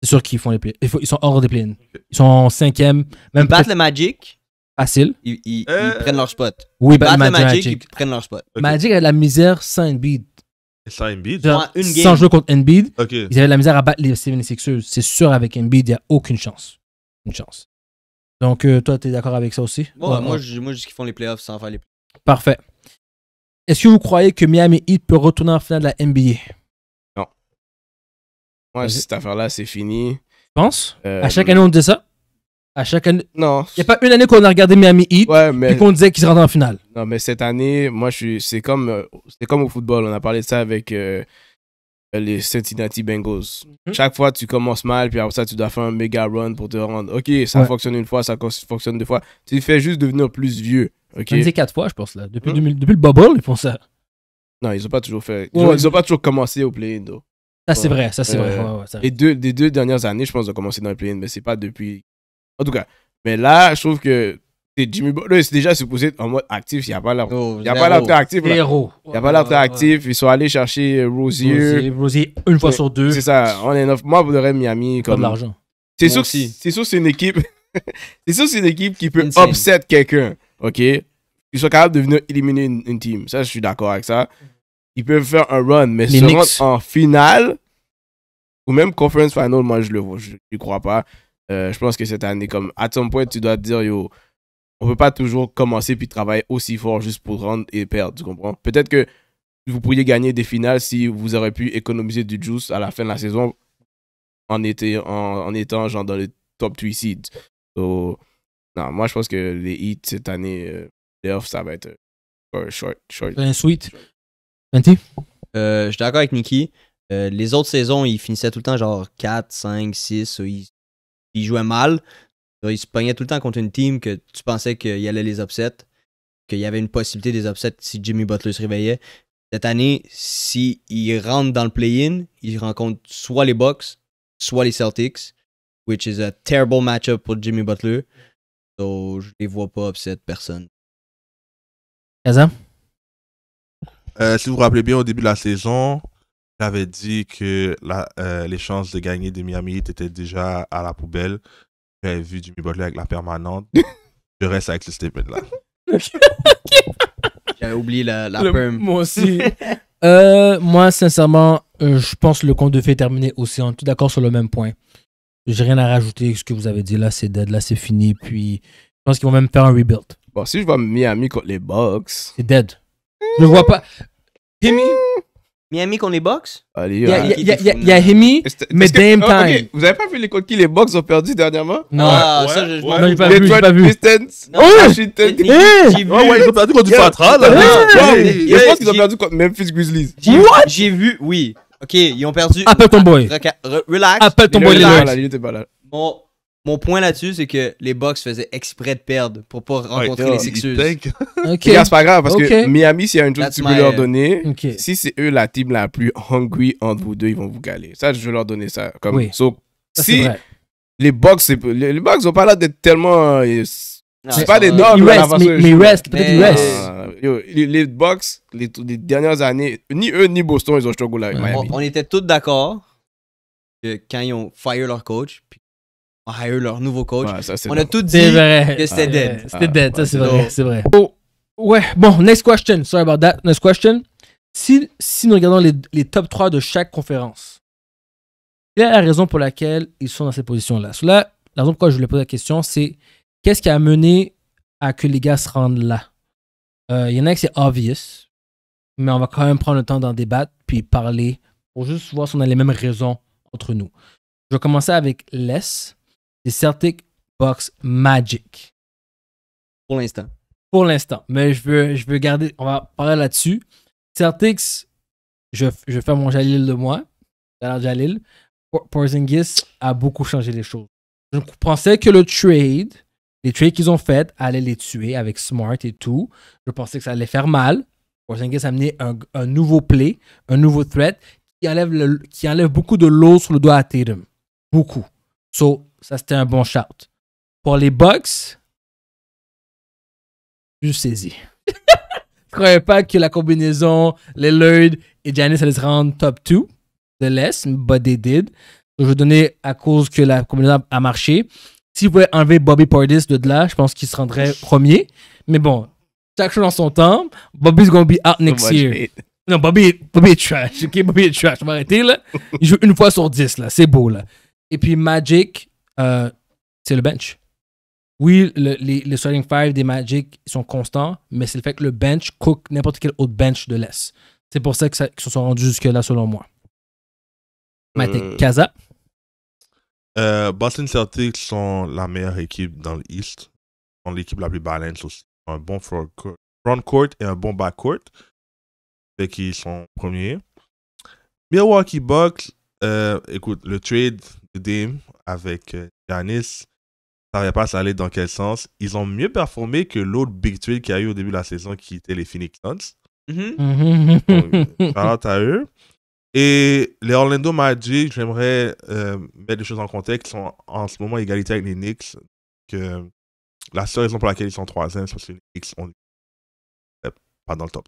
C'est sûr qu'ils font les ils, sont hors des plaines Ils sont en cinquième. Même ils battent le Magic. Facile. Ils, euh, prennent leur spot. Oui, ils ben, battent, le Magic, Ils prennent leur spot. Magic a de la misère sans bide. Sans jouer contre Embiid, ils avaient la misère à battre les 76ers. C'est sûr, avec Embiid, il n'y a aucune chance. Une chance. Donc, euh, toi, tu es d'accord avec ça aussi? Bon, moi, je, dis qu'ils font les playoffs sans faire les Parfait. Est-ce que vous croyez que Miami Heat peut retourner en finale de la NBA? Non. Moi, cette affaire-là, c'est fini. Tu pense. Euh, à chaque année, on dit ça. À chaque année. Non. Il n'y a pas une année qu'on a regardé Miami Heat et qu'on disait qu'ils rentraient en finale. Non, mais cette année, moi, je suis... c'est comme, c'est comme au football. On a parlé de ça avec euh, les Cincinnati Bengals. Mhm. Chaque fois, tu commences mal, puis après ça, tu dois faire un méga run pour te rendre. OK, ça fonctionne une fois, ça fonctionne deux fois. Tu fais juste devenir plus vieux. OK. On quatre fois, je pense, là. Hein? Depuis, le bubble, ils font ça. Non, ils n'ont pas toujours fait. Ils n'ont pas toujours commencé au play-in, Ça, c'est vrai, ça, c'est vrai. et euh, Les, deux, deux dernières années, je pense, ont commencé dans le play-in, mais c'est pas depuis en tout cas, mais là, je trouve que Jimmy Butler, c'est déjà supposé être en mode actif. Il n'y a pas l'air très oh, actif. Il n'y a pas l'air très actif. Ils sont allés chercher Rosier. Rosier, une fois sur deux. C'est ça. On est neuf Miami. Comme... l'argent. C'est sûr, sûr que c'est une équipe. c'est sûr c'est une équipe qui peut upset quelqu'un. OK? Ils sont capables de venir éliminer une, team. Ça, je suis d'accord avec ça. Ils peuvent faire un run, mais se en finale ou même conference final, moi, je le vois. Je crois pas. Euh, je pense que cette année, comme, à ton point, tu dois dire, yo, on peut pas toujours commencer puis travailler aussi fort juste pour rendre et perdre, tu comprends? Peut-être que vous pourriez gagner des finales si vous aurez pu économiser du juice à la fin de la saison en, été, en, étant genre dans les top 3 seeds. non, moi je pense que les hits cette année, euh, les off, ça va être euh, short, Un ben, sweet. je suis d'accord avec Nicky. les autres saisons, ils finissaient tout le temps genre 4, 5, 6. Il jouait mal. il se pognaient tout le temps contre une team que tu pensais qu'il allait les upset, qu'il y avait une possibilité des upsets si Jimmy Butler se réveillait. Cette année, s'il rentre rentrent dans le play-in, il rencontre soit les Bucks, soit les Celtics, which is a terrible matchup pour Jimmy Butler. donc je les vois pas upset personne. Kazan? Euh, si vous vous rappelez bien, au début de la saison, avait dit que les euh, chances de gagner de Miami étaient déjà à la poubelle. J'avais vu Jimmy Butler avec la permanente. Je reste avec le statement-là. J'avais oublié la, la perm. Moi aussi. Euh, moi, sincèrement, euh, je pense que le compte de fait est terminé aussi. On est d'accord sur le même point. J'ai rien à rajouter. Ce que vous avez dit là, c'est dead. Là, c'est fini. Puis, je pense qu'ils vont même faire un rebuild. Bon, si je vois Miami contre les Bucks. C'est dead. Je vois pas. Kimmy, Miami contre les Allez, Il y a, Hemi, mais Dame Time. Vous avez pas vu les contre qui les box ont perdu dernièrement? Non, ah, ça, je n'ai j'ai pas vu. J'ai pas vu. Pistons, Washington. Oh! Eh! Ouais, ils ont perdu contre le Fatra, Je pense qu'ils ont perdu contre Memphis Grizzlies. What? J'ai vu, oui. Ok, ils ont perdu. Appelle ton ah, boy. Relax. Appelle ton boy, relax. Bon, mon point là-dessus, c'est que les Bucks faisaient exprès de perdre pour pas rencontrer ah, les Sixers. Okay. c'est pas grave parce que Miami, s'il y a une chose que tu peux leur donner, si c'est eux la team la plus hungry entre vous deux, ils vont vous galer. Ça, je vais leur donner ça. Comme... si les Bucks, les, les Bucks pas l'air d'être tellement. Euh, c'est pas des dogs, Mais, peut ils restent. Ah, les, les les, dernières années, ni eux ni Boston, ils ont struggle avec Miami. On, était tous d'accord que quand ils ont fire leur coach, puis a eu leur nouveau coach. on a tout dit que c'était dead. C'était dead, ça c'est ah, vrai, c'est vrai. Oh, ouais, bon, next question. Sorry about that. Next question. Si, si nous regardons les, les top 3 de chaque conférence, quelle est la raison pour laquelle ils sont dans ces positions-là la raison pour laquelle je voulais poser la question, c'est qu'est-ce qui a mené à que les gars se rendent là Il euh, y en a qui c'est obvious, mais on va quand même prendre le temps d'en débattre puis parler pour juste voir si on a les mêmes raisons entre nous. Je vais commencer avec Les. C'est Celtic Box Magic. Pour l'instant. Pour l'instant. Mais je veux, je veux garder. On va parler là-dessus. Celtics, je, je fais mon Jalil de moi. Jalil. Porzingis a beaucoup changé les choses. Je pensais que le trade, les trades qu'ils ont fait, allaient les tuer avec Smart et tout. Je pensais que ça allait faire mal. Porzingis a amené un, nouveau play, un nouveau threat qui enlève, le, qui enlève beaucoup de l'eau sur le doigt à Tatum. Beaucoup. So, ça, c'était un bon shout. Pour les Bucks, je saisis. je croyais pas que la combinaison Lillard et Giannis allaient se rendre top 2 de l'Est, but they did. Je vais donner à cause que la combinaison a marché. Si vous pouvez enlever Bobby Portis de là, je pense qu'il se rendrait premier. Mais bon, chaque chose dans son temps. Bobby's to be out next year. Non, Bobby, Bobby est trash. Bobby est trash. On va arrêter là. Il joue une fois sur 10. là. C'est beau là. Et puis Magic, euh, c'est le bench. Oui, les, les, starting five des Magic sont constants, mais c'est le fait que le bench cook n'importe quel autre bench de l'Est. C'est pour ça qu'ils se sont rendus jusque-là, selon moi. Mathieu, Kaza. Euh, Boston Celtics sont la meilleure équipe dans l'East. Ils sont l'équipe la plus balance aussi. Un bon front court, et un bon back court. Fait qu'ils sont premiers. Milwaukee Bucks, euh, écoute, le trade Dame avec euh, Giannis. ça va pas ça aller dans quel sens. Ils ont mieux performé que l'autre big Twig qu'il y a eu au début de la saison qui était les Phoenix Suns. Mm -hmm. à eux. Et les Orlando Magic, j'aimerais euh, mettre les choses en contexte, sont en ce moment égalité avec les Knicks. la seule raison pour laquelle ils sont troisième, c'est parce que les Knicks sont pas dans le top.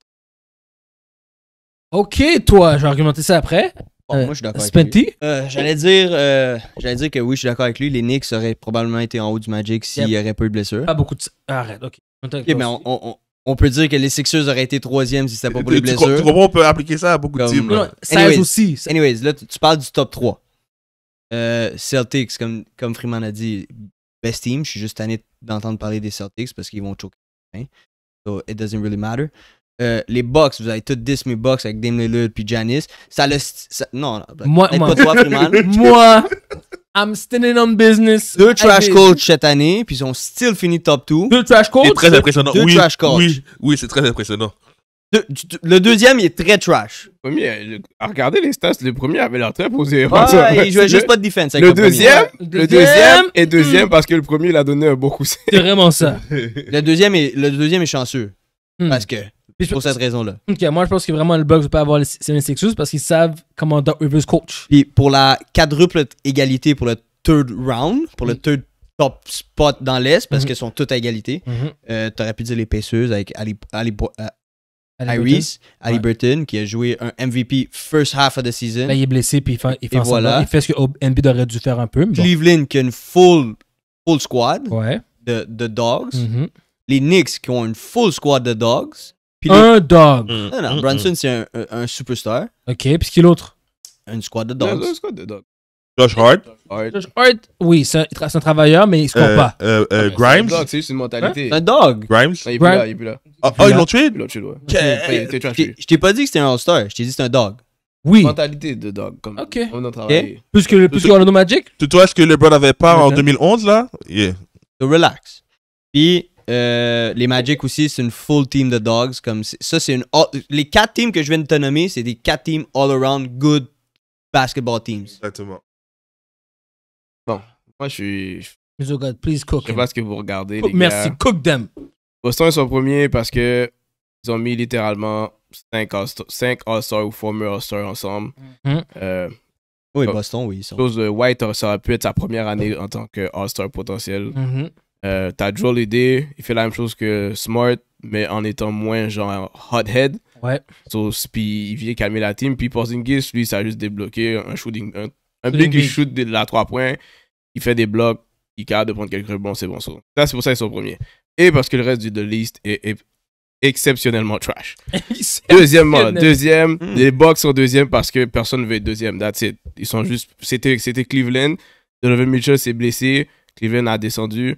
Ok, toi, je vais argumenter ça après. Euh, moi, je suis d'accord avec lui. Euh, j'allais dire, euh, dire que oui, je suis d'accord avec lui. Les Knicks auraient probablement été en haut du Magic s'il n'y aurait pas eu de blessures. Pas beaucoup de. Arrête, ok. mais on, peut dire que les Sixers auraient été troisième si c'était pas pour les blessures. tu, on peut appliquer ça à beaucoup de teams. aussi. Anyways, là, tu, parles du top 3. Celtics, comme, Freeman a dit, best team. Je suis juste tanné d'entendre parler des Celtics parce qu'ils vont choquer. Hein? So, it doesn't really matter. Euh, les box vous avez toutes 10 mes box avec Dame Lillard puis Janice. Ça le. Ça, non, moi, moi. I'm standing on business. Deux trash coach cette année, puis ils ont still fini top 2. Deux trash codes. C'est très impressionnant. Deux oui, trash coachs Oui, c'est très impressionnant. le deuxième, il est très trash. Le premier, euh, regardez les stats, le premier avait l'air très posé. il jouait juste pas de defense. Avec le, deuxième, le, deuxième, le deuxième hmm. parce que le premier, il a donné un beau coup. C'est vraiment ça. le, deuxième est, le deuxième est chanceux. Hmm. Parce que pour cette raison-là. Ok, moi je pense que vraiment le Bucks pas avoir les, 76 parce qu'ils savent comment Doc Rivers coach. Puis pour la quadruple égalité pour le third round, pour le mm. third top spot dans l'Est parce mm-hmm. qu'ils sont toutes à égalité, tu mm-hmm. euh, aurais t'aurais pu dire les Pacers avec Ali, euh, Iris, Ali Burton, qui a joué un MVP first half of the season. Là, ben, il est blessé, puis il fait, il fait, il fait ce que MVP aurait dû faire un peu. Cleveland, qui a une full, full squad de, Dogs. Mm-hmm. Les Knicks, qui ont une full squad de Dogs un dog. Mm, non, non, mm, Branson, mm. c'est un, superstar. OK, puis qui l'autre? Une squad de dogs. Une squad de dogs. Josh Hart. Josh Hart, oui, c'est un, travailleur, mais il se compte euh, pas. Euh, euh, Grimes. C'est un dog, c'est juste une mentalité. un dog. Grimes. il est plus là, il est plus là. Ah, ils l'ont tué? Ils l'ont tué, ouais. Okay. Je t'ai pas dit que c'était un All-Star, je t'ai dit que c'était un dog. Oui. Mentalité de dog. Comme ok. On a travaillé. Okay. Plus que, Magic. Tu toi, ce que LeBron avait pas en 2011, là? Yeah. So relax. Puis, euh, les Magic aussi, c'est une full team de dogs. Comme ça, c'est les quatre teams que je viens de te nommer, c'est des quatre teams all-around good basketball teams. Exactement. Bon, moi je suis. Je oh God, please cook. Je sais pas ce que vous regardez. les merci, cook them. Boston est son premier parce que ils ont mis littéralement 5 All-Stars ou former All-Stars ensemble. Hmm. Euh, oui, Boston, oui. Ils sont. Chose de White, ça aurait pu être sa première année en tant que All-Star potentiel. Mhm. Euh, t'as Joel l'idée, il fait la même chose que Smart, mais en étant moins genre hothead. Ouais. puis il vient calmer la team. Puis Porzingis, lui, ça a juste débloqué un shooting. Un, un big, shoot de la 3 points. Il fait des blocs. Il capable de prendre quelques rebonds. C'est bon. Ça, c'est pour ça qu'ils sont premiers. Et parce que le reste du de list est, est exceptionnellement trash. Deuxièmement, deuxième, les Bucks sont deuxième parce que personne ne veut être deuxième. That's it. Ils sont juste. C'était Cleveland. Donovan Mitchell s'est blessé. Cleveland a descendu.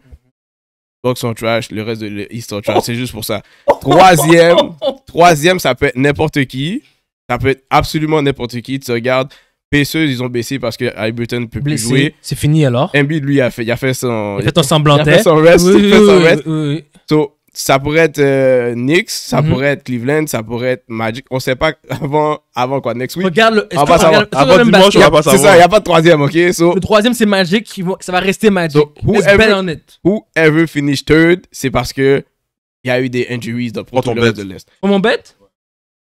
Box on trash, le reste de l'East trash. Oh. C'est juste pour ça. Troisième, troisième, ça peut être n'importe qui. Ça peut être absolument n'importe qui. Tu regardes, Pesseuse, ils ont baissé parce que Iberton ne peut plus jouer. C'est fini alors. Embiid, lui, a fait, il a fait son. Il a fait son semblant Il fait son reste. il a ça pourrait être euh, Knicks, ça mhm. pourrait être Cleveland, ça pourrait être Magic. On sait pas avant, avant quoi, next week. Regarde le, on va C'est ça, il n'y a pas de troisième, ok? le troisième, c'est Magic, ça va rester Magic. So, whoever, on whoever finish third, c'est parce que y a eu des injuries dans oh, le reste de l'Est. mon bet?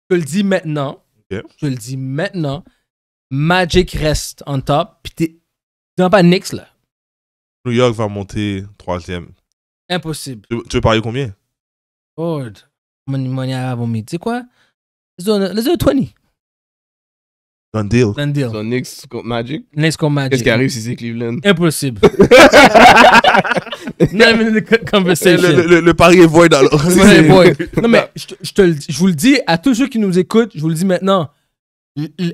Je le dis maintenant. Je le dis maintenant. Magic reste en top, puis t'es dans pas Knicks, là. New York va monter troisième. Impossible. Tu, tu veux parier combien? Lord. mon money I have me. quoi? Let's do, let's 20. deal. Done deal. So, next contre Magic. Next contre Magic. Qu'est-ce qui arrive si c'est Cleveland? Impossible. Not even the conversation. Le, pari est void alors. Le pari est void. Non, mais je, te, je vous le dis, à tous ceux qui nous écoutent, je vous le dis maintenant.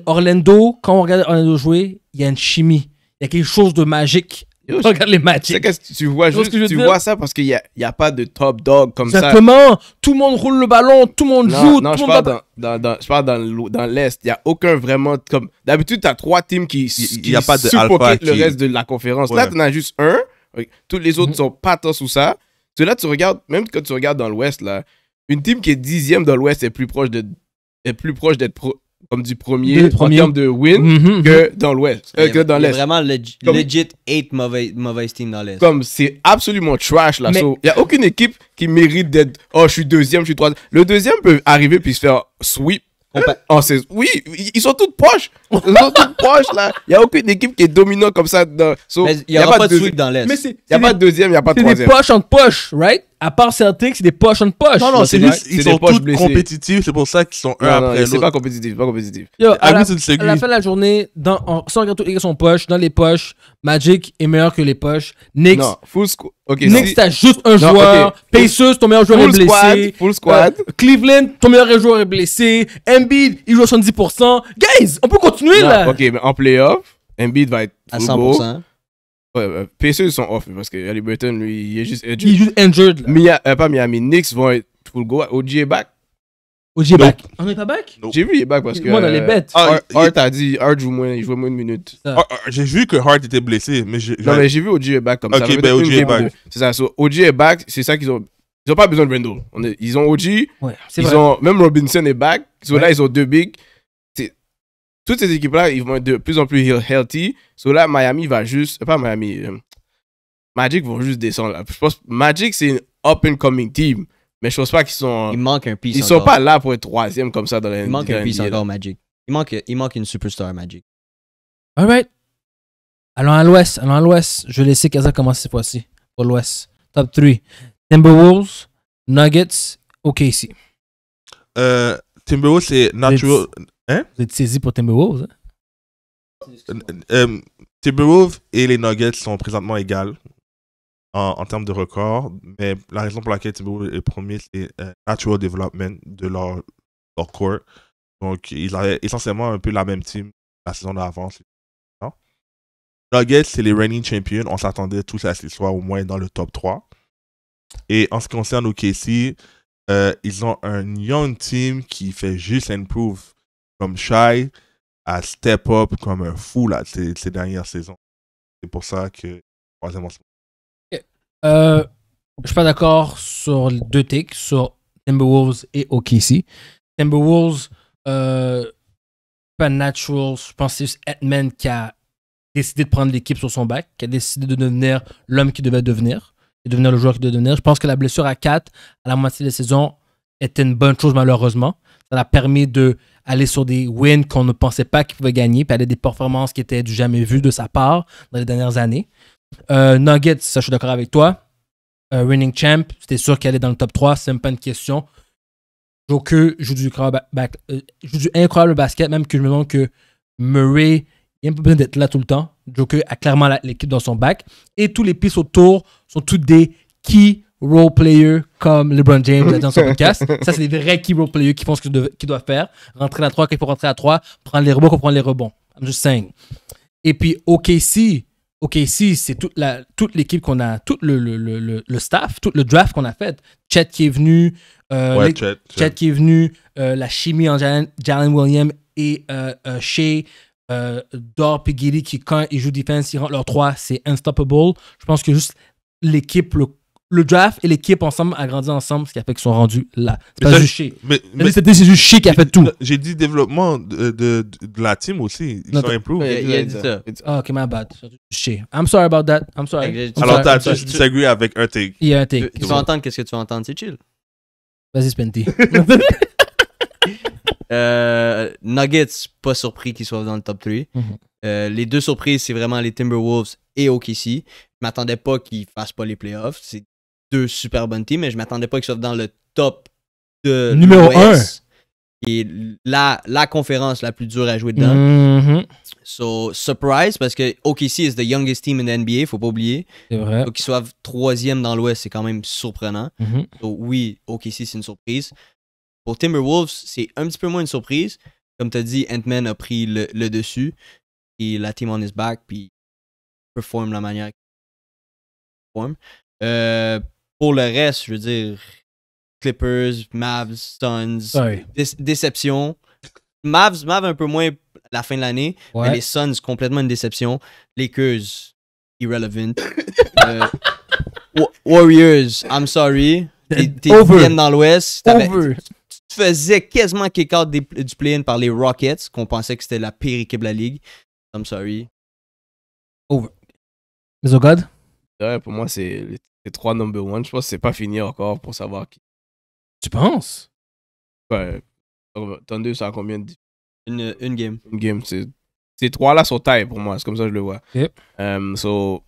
Orlando, quand on regarde Orlando jouer, il y a une chimie. Il y a quelque chose de magique. regarde les matchs. Tu tu vois ça parce qu'il n'y a, y a pas de top dog comme ça. Tout le monde roule le ballon, tout le monde joue. Non, je, parle dans, dans, je parle dans, l'Est. Il n'y a aucun vraiment. comme D'habitude, tu as trois teams qui, a pas de le reste de la conférence. Là, tu en as juste un. Tous les autres mhm. sont pas tant sous ça. là, tu regardes, même quand tu regardes dans l'Ouest, là, une team qui est dixième dans l'Ouest est plus proche de est plus proche d'être pro comme du premier, en de win mhm, mhm. que dans l'Ouest, euh, que dans Vraiment legit 8 mauvais, mauvaise team dans l'Est. Comme c'est absolument trash là. Il n'y a aucune équipe qui mérite d'être. Oh, je suis deuxième, je suis troisième. Le deuxième peut arriver puis se faire sweep. Oh, oui, ils sont toutes proches. Ils sont toutes proches là. Il n'y a aucune équipe qui est dominante comme ça. il n'y a, pas de sweep dans l'Est. Il n'y a pas de deuxième, il n'y a pas de troisième. C'est des en poche, right? à part certains, c'est des poches en poches. Non, non, c'est juste, ils sont tous compétitifs, c'est pour ça qu'ils sont un après l'autre. C'est pas compétitif, pas compétitif. à, la, fin de la journée, sans regarder toutes les sont poches, dans les poches, Magic est meilleur que les poches. Knicks, Knicks t'as juste un joueur. Pacers, ton meilleur joueur est blessé. full squad. Euh, Cleveland, ton meilleur joueur est blessé. Embiid, il joue à 70%. Guys, on peut continuer là. Ok, mais en playoff, Embiid va être à 100%. Ouais, euh, PC sont off parce que Ali lui, il est juste injured. Il est juste injured. Mia, a euh, pas Miami, Knicks vont être full go. OG est back. OG est back. On n'est pas back J'ai vu, il est back parce que. Moi, on les bêtes. Ah, Hart a dit, Hart joue moins, il joue moins de minute. Ah, ah, j'ai vu que Hart était blessé, mais j'ai. Non, mais j'ai vu OG est back comme ça. Ok, ben OG est back. C'est ça, OG est back, c'est ça qu'ils ont. Ils n'ont pas besoin de Randall. ils ont OG, ils ont, même Robinson est back. Ils là, ils ont deux bigs toutes ces équipes-là, ils vont être de plus en plus healthy. So là, Miami va juste. Pas Miami. Euh, Magic vont juste descendre. Je pense Magic, c'est une up and coming team. Mais je pense pas qu'ils sont. Il manque un piece. Ils sont pas là pour être troisième comme ça dans la Il manque un piece encore, Magic. Il manque, il manque une superstar, Magic. right. Allons à l'ouest. Allons à l'ouest. Je vais laisser Kaza commencer cette fois-ci. Pour l'ouest. Top 3. Timberwolves, Nuggets, OKC. Euh, Timberwolves, c'est natural. Hein? Vous êtes saisi pour Timberwolves. Hein? Euh, euh, Timberwolves et les Nuggets sont présentement égales en, en, termes de record, mais la raison pour laquelle Timberwolves est premier, c'est euh, Natural Development de leur, leur core. Donc, ils avaient essentiellement un peu la même team la saison d'avant. Nuggets, c'est les reigning champions. On s'attendait tous à ce qu'ils soient au moins dans le top 3. Et en ce qui concerne OKC, euh, ils ont un young team qui fait juste improve comme Shy à step up comme un fou là, ces, dernières saisons. C'est pour ça que troisième euh, je suis pas d'accord sur les deux ticks, sur Timberwolves et OKC. Timberwolves, euh, pas natural, je pense que c'est Edman qui a décidé de prendre l'équipe sur son bac, qui a décidé de devenir l'homme qui devait devenir, et devenir le joueur qui devait devenir. Je pense que la blessure à 4 à la moitié de la saison était une bonne chose malheureusement. Ça a permis d'aller sur des wins qu'on ne pensait pas qu'il pouvait gagner, puis aller des performances qui étaient du jamais vu de sa part dans les dernières années. Euh, Nuggets, ça je suis d'accord avec toi. Euh, winning champ, c'était sûr qu'elle est dans le top 3, c'est même pas une question. Joker euh, joue du, incroyable basket, même que je me demande que Murray, il n'a pas besoin d'être là tout le temps. Joker a clairement l'équipe dans son bac. Et tous les pistes autour sont toutes des qui role player comme LeBron James dans son podcast. Ça, c'est les vrais key role players qui font ce qu'ils doivent, faire. Rentrer à 3 quand il faut rentrer à 3, prendre les rebonds quand prendre les rebonds. I'm just saying. Et puis OKC, OKC, c'est toute la toute l'équipe qu'on a, tout le, staff, tout le draft qu'on a fait. Chet qui est venu, euh, Chet, qui est venu, euh, la chimie en Jalen, Williams et euh, euh Shea. Euh, Dorp et qui quand ils jouent defense ils rentrent leur 3, c'est unstoppable je pense que juste l'équipe le le draft et l'équipe ensemble a grandi ensemble, ce qui a fait qu'ils sont rendus là. C'est pas juste chier. Mais, mais c'est juste chier qui a fait tout. J'ai dit développement de, de, de, la team aussi. Ils sont improved. Il, a dit ça. Oh, ok, my bad. Chier. I'm sorry about that. I'm sorry. I'm Alors, t'as juste disagree avec un take. Il y a un take. Tu vas entendre qu'est-ce que tu vas entendre? C'est chill. Vas-y, Spenty. euh, nuggets, pas surpris qu'ils soient dans le top 3. Mhm. euh, les deux surprises, c'est vraiment les Timberwolves et OKC. Je m'attendais pas qu'ils fassent pas les playoffs. C'est deux super bonnes teams, mais je m'attendais pas qu'ils soient dans le top de Numéro 1. Et la, la conférence la plus dure à jouer dedans. Mm-hmm. So, surprise, parce que OKC is the youngest team in the NBA, faut pas oublier. C'est vrai. qu'ils soient troisième dans l'Ouest, c'est quand même surprenant. Donc, mm-hmm. oui, OKC, c'est une surprise. Pour Timberwolves, c'est un petit peu moins une surprise. Comme tu as dit, Ant-Man a pris le, le, dessus. Et la team on his back, puis performe la manière qu'il performe. Euh, pour le reste, je veux dire, Clippers, Mavs, Suns, déception. Mavs, Mavs un peu moins la fin de l'année, mais les Suns, complètement une déception. Lakers, irrelevant. euh, Warriors, I'm sorry. T'es bien dans l'Ouest. Tu faisais quasiment kick-out du play-in par les Rockets, qu'on pensait que c'était la pire équipe de la ligue. I'm sorry. Over. Mais oh God? Ouais, pour moi, c'est trois number one, je pense que c'est pas fini encore pour savoir qui. Tu penses? Ouais. Thunder, ça a combien de. Une, une game. Une game. Ces trois-là sont taille pour moi, c'est comme ça que je le vois. Um, so,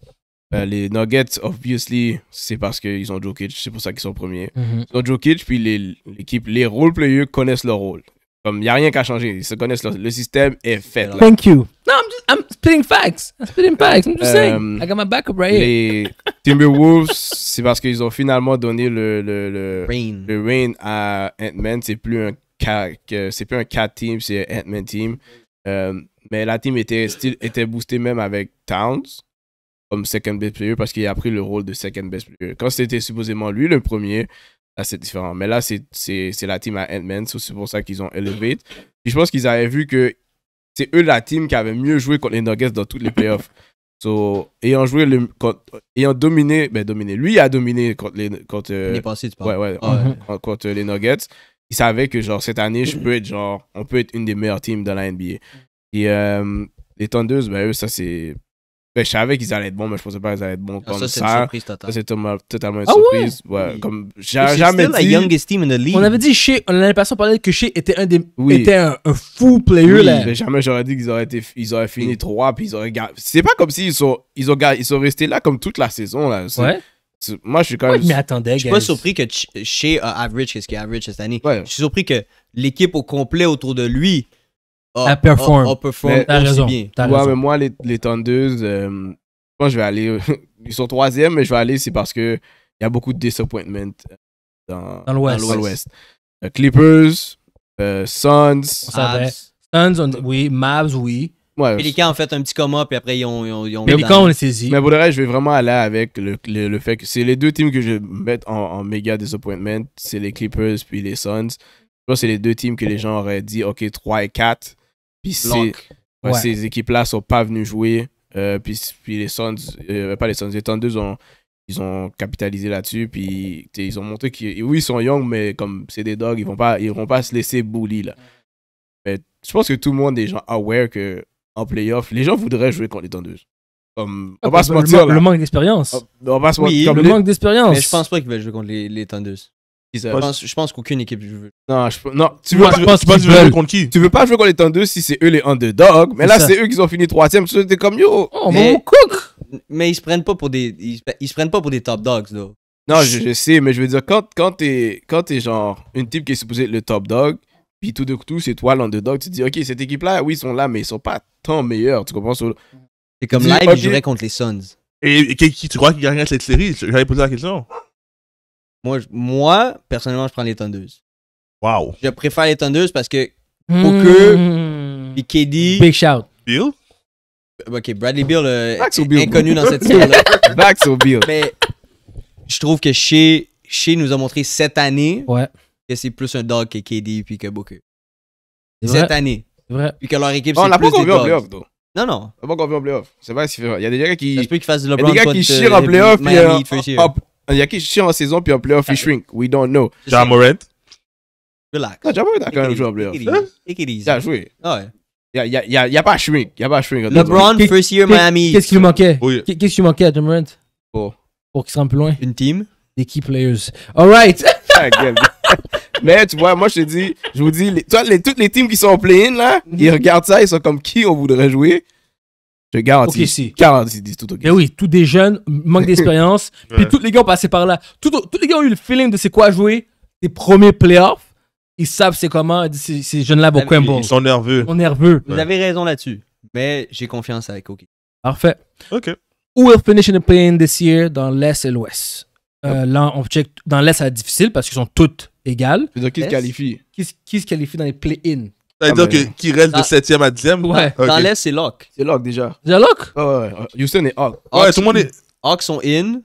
euh, les Nuggets, obviously, c'est parce qu'ils ont Jokic, c'est pour ça qu'ils sont premiers. Mm-hmm. Ils ont Jokic, puis l'équipe, les, les role players connaissent leur rôle. Comme, il n'y a rien qu'à changer. Ils se connaissent. Le, système est fait. Là. Thank you. non I'm just, I'm spitting facts. I'm spitting facts. I'm just saying. Euh, I got my backup right les Timberwolves, c'est parce qu'ils ont finalement donné le, le, le, rain. le rain à Ant-Man. C'est plus un c'est plus un cat team, c'est Ant-Man team. Euh, mais la team était, était boostée même avec Towns comme second best player parce qu'il a pris le rôle de second best player. Quand c'était supposément lui le premier, Là, ah, c'est différent. Mais là, c'est, c'est, la team à ant c'est pour ça qu'ils ont Elevate. je pense qu'ils avaient vu que c'est eux la team qui avait mieux joué contre les Nuggets dans tous les playoffs. So, ayant joué le, ayant dominé, ben dominé, lui a dominé contre les, contre, Nuggets. Il savait que genre cette année, je peux être genre, on peut être une des meilleures teams de la NBA. Et euh, les Thunders, ben eux, ça c'est, ben, je savais qu'ils allaient être bons, mais je pensais pas qu'ils allaient être bons ah, comme ça. Ça, C'est une surprise totale. C'est totalement une ah surprise. Ouais. comme j'ai jamais dit. La youngest On avait dit chez, l'année passée, on parlait que Shea était un des, était un, fou player là. Mais jamais j'aurais dit qu'ils auraient été, ils auraient fini trois. puis ils auraient. C'est pas comme s'ils sont, ils ont, ils sont restés là comme toute la saison là. Ouais. Moi, je suis quand même. je suis pas surpris que Shea average, qu'est-ce qu'il a average cette année. Je suis surpris que l'équipe au complet autour de lui a, ah, perform. A, ah, a ah, perform raison, ouais, mais moi, les, les euh, moi, je vais aller. Euh, ils sont troisième, mais je vais aller, c'est parce qu'il y a beaucoup de disappointment euh, dans, dans l'Ouest. Uh, Clippers, Suns. Mavs. Suns, oui. Mavs, oui. Ouais, a fait un petit coma, puis après, ils ont. Ils ont, on les saisit. Mais pour le reste, je vais vraiment aller avec le, fait que c'est les deux teams que je vais mettre en, méga disappointment c'est les Clippers puis les Suns. Je pense que c'est les deux teams que les gens auraient dit, OK, 3 et 4. Puis ces, équipes-là sont pas venues jouer. Euh, puis, les Suns, euh, pas les Suns, les ont, ils ont capitalisé là-dessus. Puis ils ont montré qu'ils oui, ils sont young, mais comme c'est des dogs, ils vont pas, ils vont pas se laisser bouler là. je pense que tout le monde est genre aware que en playoff, les gens voudraient jouer contre les tendeuses. Ah, bah, bah, comme, Le, manque d'expérience. Le manque d'expérience. Mais je pense pas qu'ils veulent jouer contre les, les je pense, qu'aucune équipe veut. Non, je, non, tu veux, pas, je tu jouer contre qui Tu veux pas jouer contre les deux si c'est eux les underdogs. Mais là, c'est eux qui ont fini troisième. C'était comme yo. Oh, mais, mon Mais ils se prennent pas pour des, ils, se prennent pas pour des top dogs, là. Non, je, sais, mais je veux dire, quand, quand t'es genre une type qui est supposée être le top dog, puis tout de coup, c'est toi l'underdog, tu te dis, ok, cette équipe-là, oui, ils sont là, mais ils sont pas tant meilleurs. Tu comprends C'est comme live, ils joueraient contre les Suns. Et, qui, tu crois qu'ils gagneraient cette série J'avais posé la question. Moi, moi, personnellement, je prends les tondeuses. Wow. Je préfère les tondeuses parce que Booker et KD. Big shout. Bill? Euh, ok, Bradley Bill est euh, inconnu dans cette série là Back to Bill. Mais je trouve que chez, chez nous a montré cette année que c'est plus un dog que KD puis que Booker. Cette année. C'est vrai. Puis que leur équipe, c'est plus des dogs. On playoff, Non, non. On l'a pas en playoff. C'est vrai, c'est vrai. Il y a des gars qui... Il y a des gars qui chirent en euh, playoff puis il y a qui suis en saison puis en playoff, il ah, shrink. We don't know. John Morant. Relax. Non, John Morant a quand même joué en playoff. Take it easy. Il a joué. Ah il n'y a, y y a pas shrink. Il a pas shrink. LeBron, first year Miami. Qu'est-ce qui lui manquait Qu'est-ce qui lui manquait à John Morant Pour. Oh. Pour qu'il soit un peu loin. Une team. Des key players. All right. Ah, Mais tu vois, moi je te dis, je vous dis, toi, toutes les teams qui sont en play-in là, mhm. ils regardent ça, ils sont comme qui on voudrait jouer. Je garantis. Ok, si. Garantis, tout ok. Mais eh oui, tous des jeunes, manque d'expérience. Puis tous les gars ont passé par là. Tous, les gars ont eu le feeling de c'est quoi jouer les premiers playoffs. Ils savent c'est comment ces, jeunes-là vont ah, Ils, ils sont nerveux. Ils sont nerveux. Vous avez raison là-dessus. Mais j'ai confiance avec ok Parfait. OK. Who will finish in play-in this year dans l'Est et l'Ouest? Euh, là, on check. Dans l'Est, c'est difficile parce qu'ils sont toutes égales. Qui se qualifie? Qui, qui se qualifie dans les play-in? Ça veut ah, dire ben, qu'il mais... qui reste de 7e à 10e Ouais. Dans l'Est, c'est Lock. C'est Lock déjà. C'est Lock oh, Ouais, ouais. Houston est Hawk. Ouais, tout le monde est. Hawks sont in.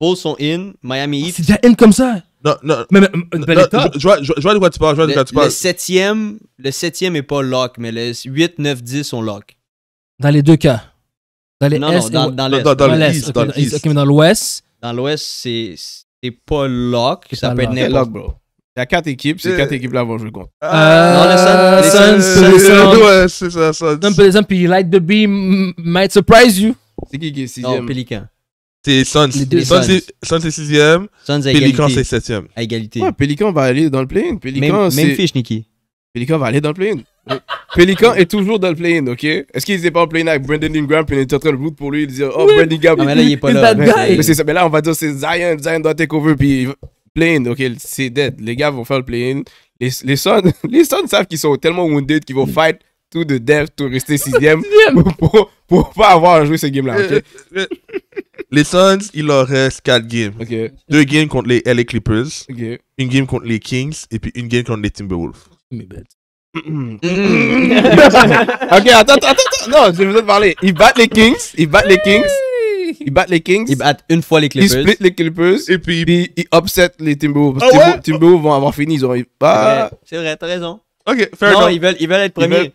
Bulls sont in. Miami ah, Heat. c'est déjà in comme ça Non, non. Mais, mais, mais non, ben, je, vois, je, vois de quoi tu parles. Je vois le, de quoi tu parles. Le 7e, le 7e est pas Lock, mais les 8, 9, 10 sont Lock. Dans les deux cas. Dans les non, non, dans, l'Est. Dans, l'Est. Dans l'Ouest. Dans l'Ouest, c'est pas Lock. Ça peut être Lock, bro. Il y a quatre équipes, ces quatre euh, équipes-là vont jouer contre. Ah, non, les Suns, Suns. Ouais, c'est ça, ça. Suns, Par Suns, Light the Beam might surprise you. C'est qui qui est sixième? Non, Pelican. C'est Suns. Suns, c'est sixième. Suns à Pelican, c'est septième. À égalité. Ouais, Pelican va aller dans le play-in. Pelican, même, même fiche, Nicky. Pelican va aller dans le play-in. Pelican est toujours dans le play-in, ok? Est-ce qu'il n'était pas en play-in avec Brandon Ingram puis il était en train de route pour lui? Il dire oh, oui. Brandon Ingram. Non, mais là, il est pas là. Mais, là. ça mais là, on va dire, c'est Zion. Zion doit take over puis play-in, ok, c'est dead. Les gars vont faire le play-in. Les, les, Suns, les Suns savent qu'ils sont tellement wounded qu'ils vont mm. fight tout de death, tout rester sixième pour, pour pas avoir à jouer ce game-là. ok? Euh, euh, euh, les Suns, il leur reste 4 games. Ok. Deux games contre les LA Clippers, Ok. une game contre les Kings et puis une game contre les Timberwolves. ok, attends, attends, attends. Non, je vais vous en parler. Ils battent les Kings, ils battent les Kings ils battent les Kings. Ils battent une fois les Clippers. Ils split les Clippers. Et puis, ils upset les Timberwolves. Parce que oh Timberwolves vont avoir fini. Ils ont. Ah. C'est vrai, t'as raison. Ok, fair Non, ils veulent, ils veulent être premiers.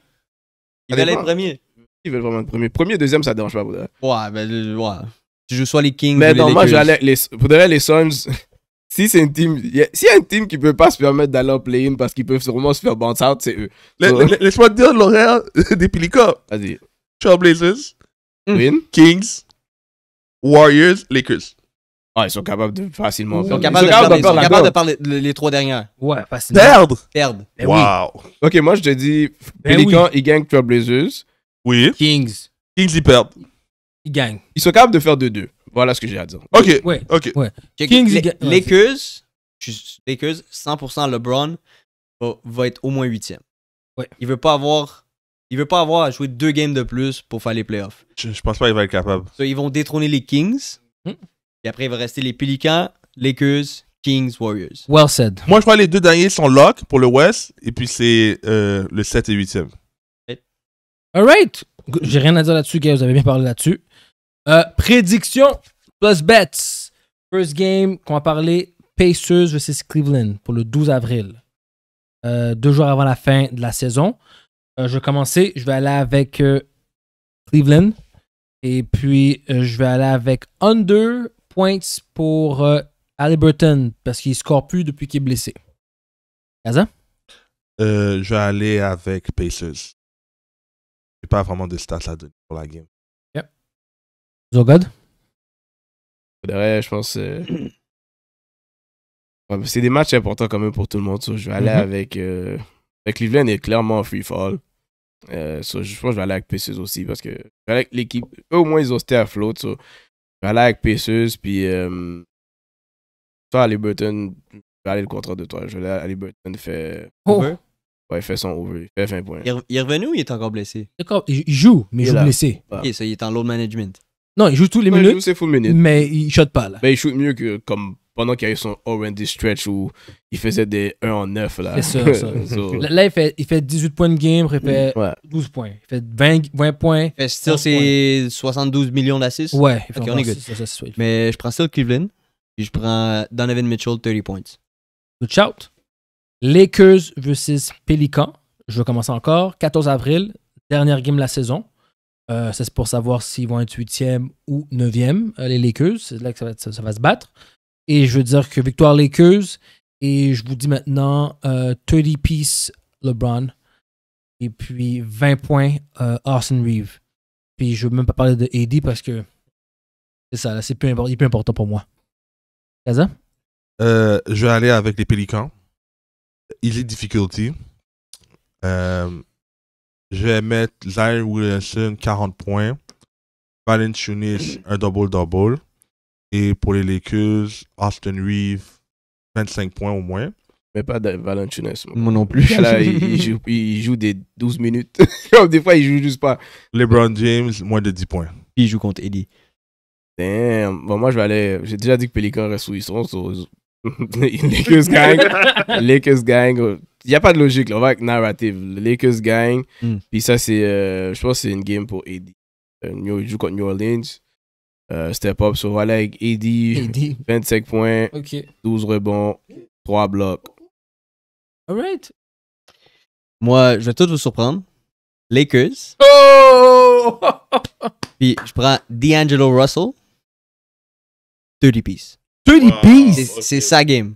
Ils veulent, être premiers. Ils veulent vraiment être premiers. Premier, deuxième, ça dérange pas. Pour ouais, ben, euh, ouais. Tu joues soit les Kings mais ou les moi, j'allais. Les, faudrait les Suns. si c'est une team, si y a une team qui peut pas se permettre d'aller en play-in parce qu'ils peuvent sûrement se faire bounce out, c'est eux. Laisse-moi te dire l'horaire des Pelicans. Vas-y. Trailblazers, Blazers, win Kings, Warriors, Lakers. Ah, ils sont capables de facilement Ils sont capables, de, perdre, capables de les, trois dernières. Ouais, facilement. Perdre? Perdre. Ben wow. Ok, moi je te dis, ben Pelican, il gagne ils gagnent Trailblazers. Oui. Kings. Kings, ils perdent. Ils gagnent. Ils sont capables de faire 2-2. deux. Voilà ce que j'ai à dire. Ok. Ok. Kings, Lakers, Lakers, 100% LeBron va, être au moins huitième. Ouais. Il veut pas avoir il veut pas avoir à jouer deux games de plus pour faire les playoffs. Je, pense pas qu'il va être capable. ils vont détrôner les Kings. Hmm. Et après, il va rester les Pelicans, Lakers, Kings, Warriors. Well said. Moi, je crois que les deux derniers sont lock pour le West. Et puis, c'est euh, le 7 et 8e. All right. J'ai rien à dire là-dessus, gars. Vous avez bien parlé là-dessus. Euh, prédiction plus bets. First game qu'on va parler Pacers vs. Cleveland pour le 12 avril. Euh, deux jours avant la fin de la saison. Euh, je vais commencer. Je vais aller avec euh, Cleveland. Et puis, euh, je vais aller avec under points pour Halliburton parce qu'il score plus depuis qu'il est blessé. Gaza? je vais aller avec Pacers. Je n'ai pas vraiment de stats à donner pour la game. Yep. Zogod? je pense. c'est des matchs importants quand même pour tout le monde. je vais aller mhm. avec Cleveland est clairement en free fall. Euh, je pense que je vais aller avec Pacers aussi parce que l'équipe. Eux, au moins, ils ont été à flotte. je vais aller avec Pacers. Puis, euh, toi, aller je vais aller le contrat de toi. Je vais aller à oh. Ouais, il fait son over. Il fait 20 points. Il est revenu ou il est encore blessé d'accord Il joue, mais il joue blessé. Ah. il est en load management. Non, il joue tous les minutes. Il joue ses full minutes. Mais il shot pas, là. il shoot mieux que comme pendant qu'il y a eu son R&D stretch où il faisait des 1 en 9. Là. C'est ça. ça. là, il fait, 18 points de game, il fait 12 points. Il fait 20, 20 points. Il fait still ses 72 millions d'assists. Ouais, il fait on est good. Ça, Mais je prends still Cleveland, puis je prends euh, Donovan Mitchell, 30 points. Good shout. Lakers versus Pelicans. Je vais commencer encore. 14 avril, dernière game de la saison. Euh, c'est pour savoir s'ils vont être 8e ou 9e, euh, les Lakers. C'est là que ça va se battre. Et je veux dire que victoire Lakers. Et je vous dis maintenant 30 euh, piece LeBron. Et puis 20 points euh, Arson Reeve. Puis je veux même pas parler de parce que c'est ça, là, c'est plus, important pour moi. Kaza? Euh, je vais aller avec les Pélicans. Easy difficulty. Euh, je vais mettre Zaire Williamson 40 points. Valentunis un double-double. Et pour les Lakers, Austin Reeves, 25 points au moins. Mais pas de Moi non plus. il, joue, des 12 minutes. des fois, il joue juste pas. LeBron James, moins de 10 points. Il joue contre Eddie. Damn. Bon, moi, je vais aller. J'ai déjà dit que Pelican reste où ils sont. Lakers gang. Lakers gang. Il n'y a pas de logique. On va avec narrative. Lakers gang. Hmm. Puis ça, c'est. Euh, je pense que c'est une game pour Eddie. Euh, il joue contre New Orleans. Euh, step up sur avec Eddy, 25 points, 12 rebonds, 3 blocs. right. Moi, je vais tout vous surprendre. Lakers. Oh! Puis je prends D'Angelo Russell. 30 piece. 30 wow, piece? C'est sa game.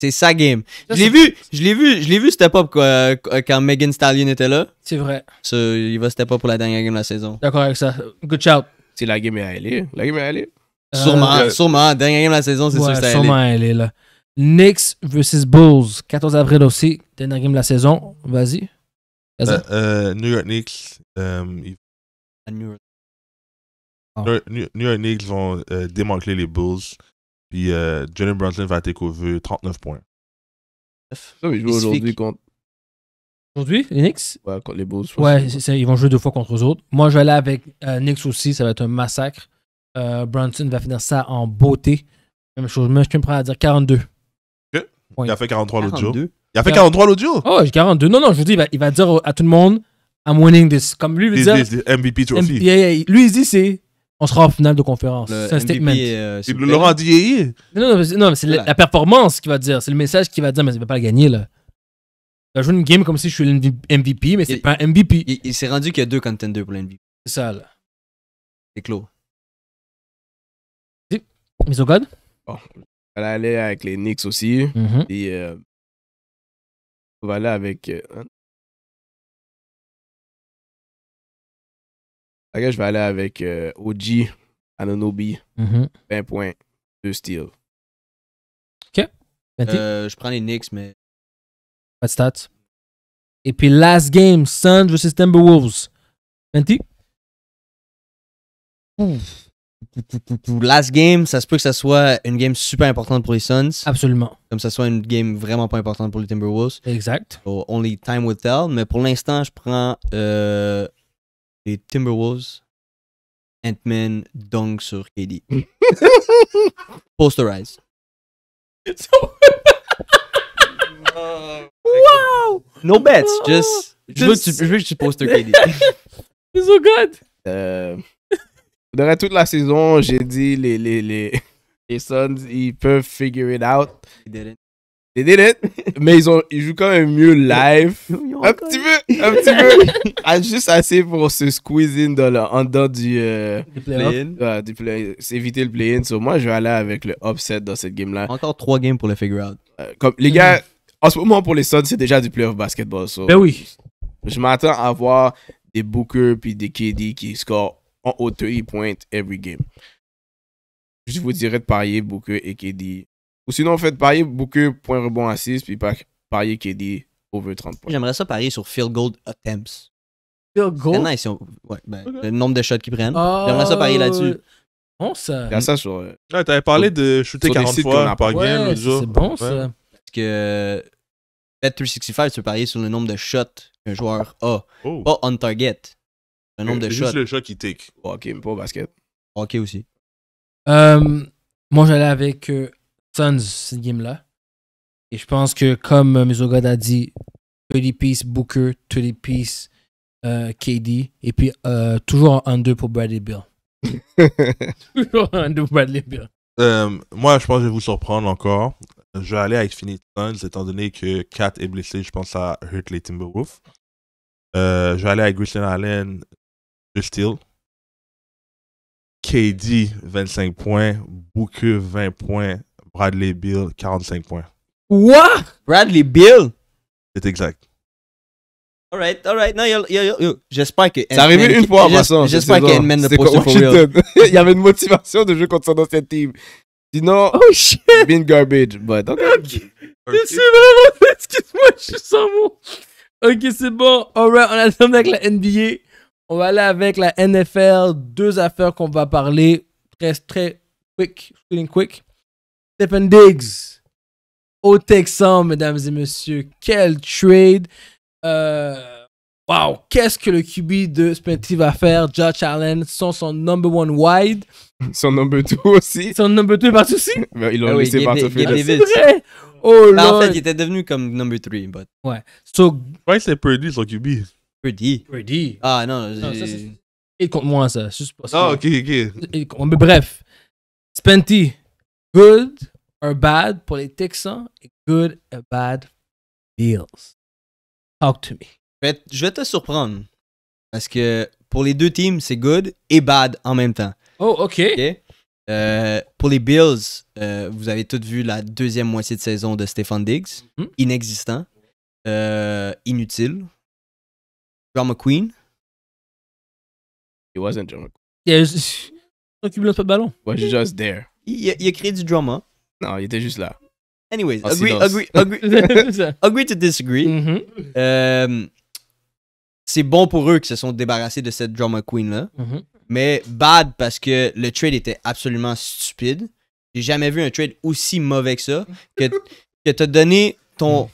C'est sa game. je l'ai vu, je l'ai vu, je l'ai vu step up euh, quand Megan Stallion était là. C'est vrai. So, il va step up pour la dernière game de la saison. D'accord avec ça. Good shout. C'est la game est à LA. La game est allée. Euh, sûrement, euh, sûrement. Dernière game de la saison, c'est ouais, sûr que c'est Sûrement elle est là. Knicks versus Bulls, 14 avril aussi. Dernière game de la saison. Vas-y. Euh, euh, New York Knicks. New, York. Knicks vont démanteler les Bulls. Puis Jalen Brunson va être couvert 39 points. Ça, joue aujourd'hui contre Aujourd'hui, les Knicks Ouais, contre les Bulls. Ouais, ils vont jouer deux fois contre eux autres. Moi, je vais aller avec Knicks euh, aussi, ça va être un massacre. Euh, Brunson va finir ça en beauté. Même chose, si je me prends à dire 42. Quoi Il a fait 43 l'autre jour. Il a fait 43 l'autre jour Oh, j'ai 42. Non, non, je vous dis, il va, dire à tout le monde I'm winning this. Comme lui, il va dire. MVP trophy. Lui, il dit, c'est on sera en finale de conférence. C'est un statement. Euh, Laurent dit « Non, non, non c'est la, performance qui va dire. C'est le message qui va dire, mais il ne va pas le gagner. Là. Il a joué une game comme si je suis MVP, mais c'est pas MVP. Il, s'est rendu qu'il y a deux contenders pour l'MVP. C'est ça, là. C'est clos. Mise au code? Bon, on aller avec les Knicks aussi. Mm-hmm. Et euh, on va aller avec. Euh, hein? je vais aller avec OG Anonobi. 20 points, 2 steals. Ok. Euh, je prends les Knicks, mais pas stats. Et puis, last game, Suns vs Timberwolves. 20. Last game, ça se peut que ça soit une game super importante pour les Suns. Absolument. Comme ça soit une game vraiment pas importante pour les Timberwolves. Exact. only time will tell. Mais pour l'instant, je prends euh, les Timberwolves. Ant-Man dunk sur KD. Posterize. Wow! No bets, oh, just. Je veux, que tu postes KD. It's so good! Euh, durant toute la saison, j'ai dit les, les, les, les Suns, ils peuvent figure it out. They didn't. They didn't. Mais ils, jouent quand même mieux live. un petit peu, un petit peu. Ah, juste assez pour se squeeze in dans le, en dedans du, euh, du play-in. éviter le play-in. moi, je vais aller avec le upset dans cette game-là. Encore trois games pour le figure out. Euh, comme, les gars, en ce moment, pour les Suns, c'est déjà du playoff basketball. Ben oui. Je m'attends à voir des Booker puis des KD qui scorent en haut 3 every game. Je vous dirais de parier Booker et KD. Ou sinon, fait parier Booker, point rebond à 6, puis parier KD over 30 points. J'aimerais ça parier sur field goal attempts. Field goal? Nice, ben, Le nombre de shots qu'ils prennent. J'aimerais ça parier là-dessus. Ah, bon, ça. Il y a ça sur. Euh, ouais, t'avais parlé de shooter 40 fois ouais, game. C'est bon, ça que Bet365, tu peux parier sur le nombre de shots qu'un joueur a. Oh. Pas on target. Le nombre de euh, shots. juste le shot qui tick. Ok, mais pas basket. Ok aussi. Euh, moi, j'allais avec euh, Suns, cette game-là. Et je pense que, comme euh, Mizogad a dit, 30 piece Booker, 30 piece KD, et puis toujours en 2 pour Bradley Bill. toujours en 2 pour Bradley Bill. moi, je pense que je vais vous surprendre encore. Je vais aller avec Phoenix étant donné que Kat est blessé, je pense à Hurtley Timberwolf. Euh, je vais aller avec Christian Allen, Just Steel. KD, 25 points. Booker, 20 points. Bradley Bill, 45 points. Quoi? Bradley Bill? C'est exact. Alright, alright. Non, j'espère que. C'est arrivé une fois en J'espère qu'Edman ne Il y avait une motivation de jouer contre son ancien team. Sinon, oh shit! Been garbage, but okay. C'est vraiment, excuse-moi, je suis sans mots. Ok, c'est bon. Alright, on va aller avec la NBA. On va aller avec la NFL. Deux affaires qu'on va parler très, très quick, feeling quick. Stephen Diggs au Texan, mesdames et messieurs. Quel trade! Euh Wow, qu'est-ce que le QB de Spenty va faire? Josh Allen sans son number one wide. Son number two aussi. Son number two est parti aussi? Ben, ils l'ont ah oui, laissé partir. C'est Oh là! Bah, en fait, il était devenu comme number three. But... Ouais. So... il c'est Purdy son QB. Purdy. Purdy. Ah non, ça, Il compte moins ça. Juste Ah, ok, ok. Mais bref, Spenty, good or bad pour les Texans et good or bad deals? Talk to me je vais te surprendre. Parce que pour les deux teams, c'est good et bad en même temps. Oh, OK. Euh, pour les Bills, euh, vous avez toutes vu la deuxième moitié de saison de Stefan Diggs. Mhm. Inexistant. Euh, inutile. John McQueen. It wasn't John McQueen. Yeah, il ne pas de ballon. Was just there. Il, il, a créé du drama. Non, il était juste là. Anyways, agree, agree, agree, to disagree. Mhm. Euh, c'est bon pour eux qui se sont débarrassés de cette drama queen là. Mhm. Mais bad parce que le trade était absolument stupide. J'ai jamais vu un trade aussi mauvais que ça. Que, que t'as donné ton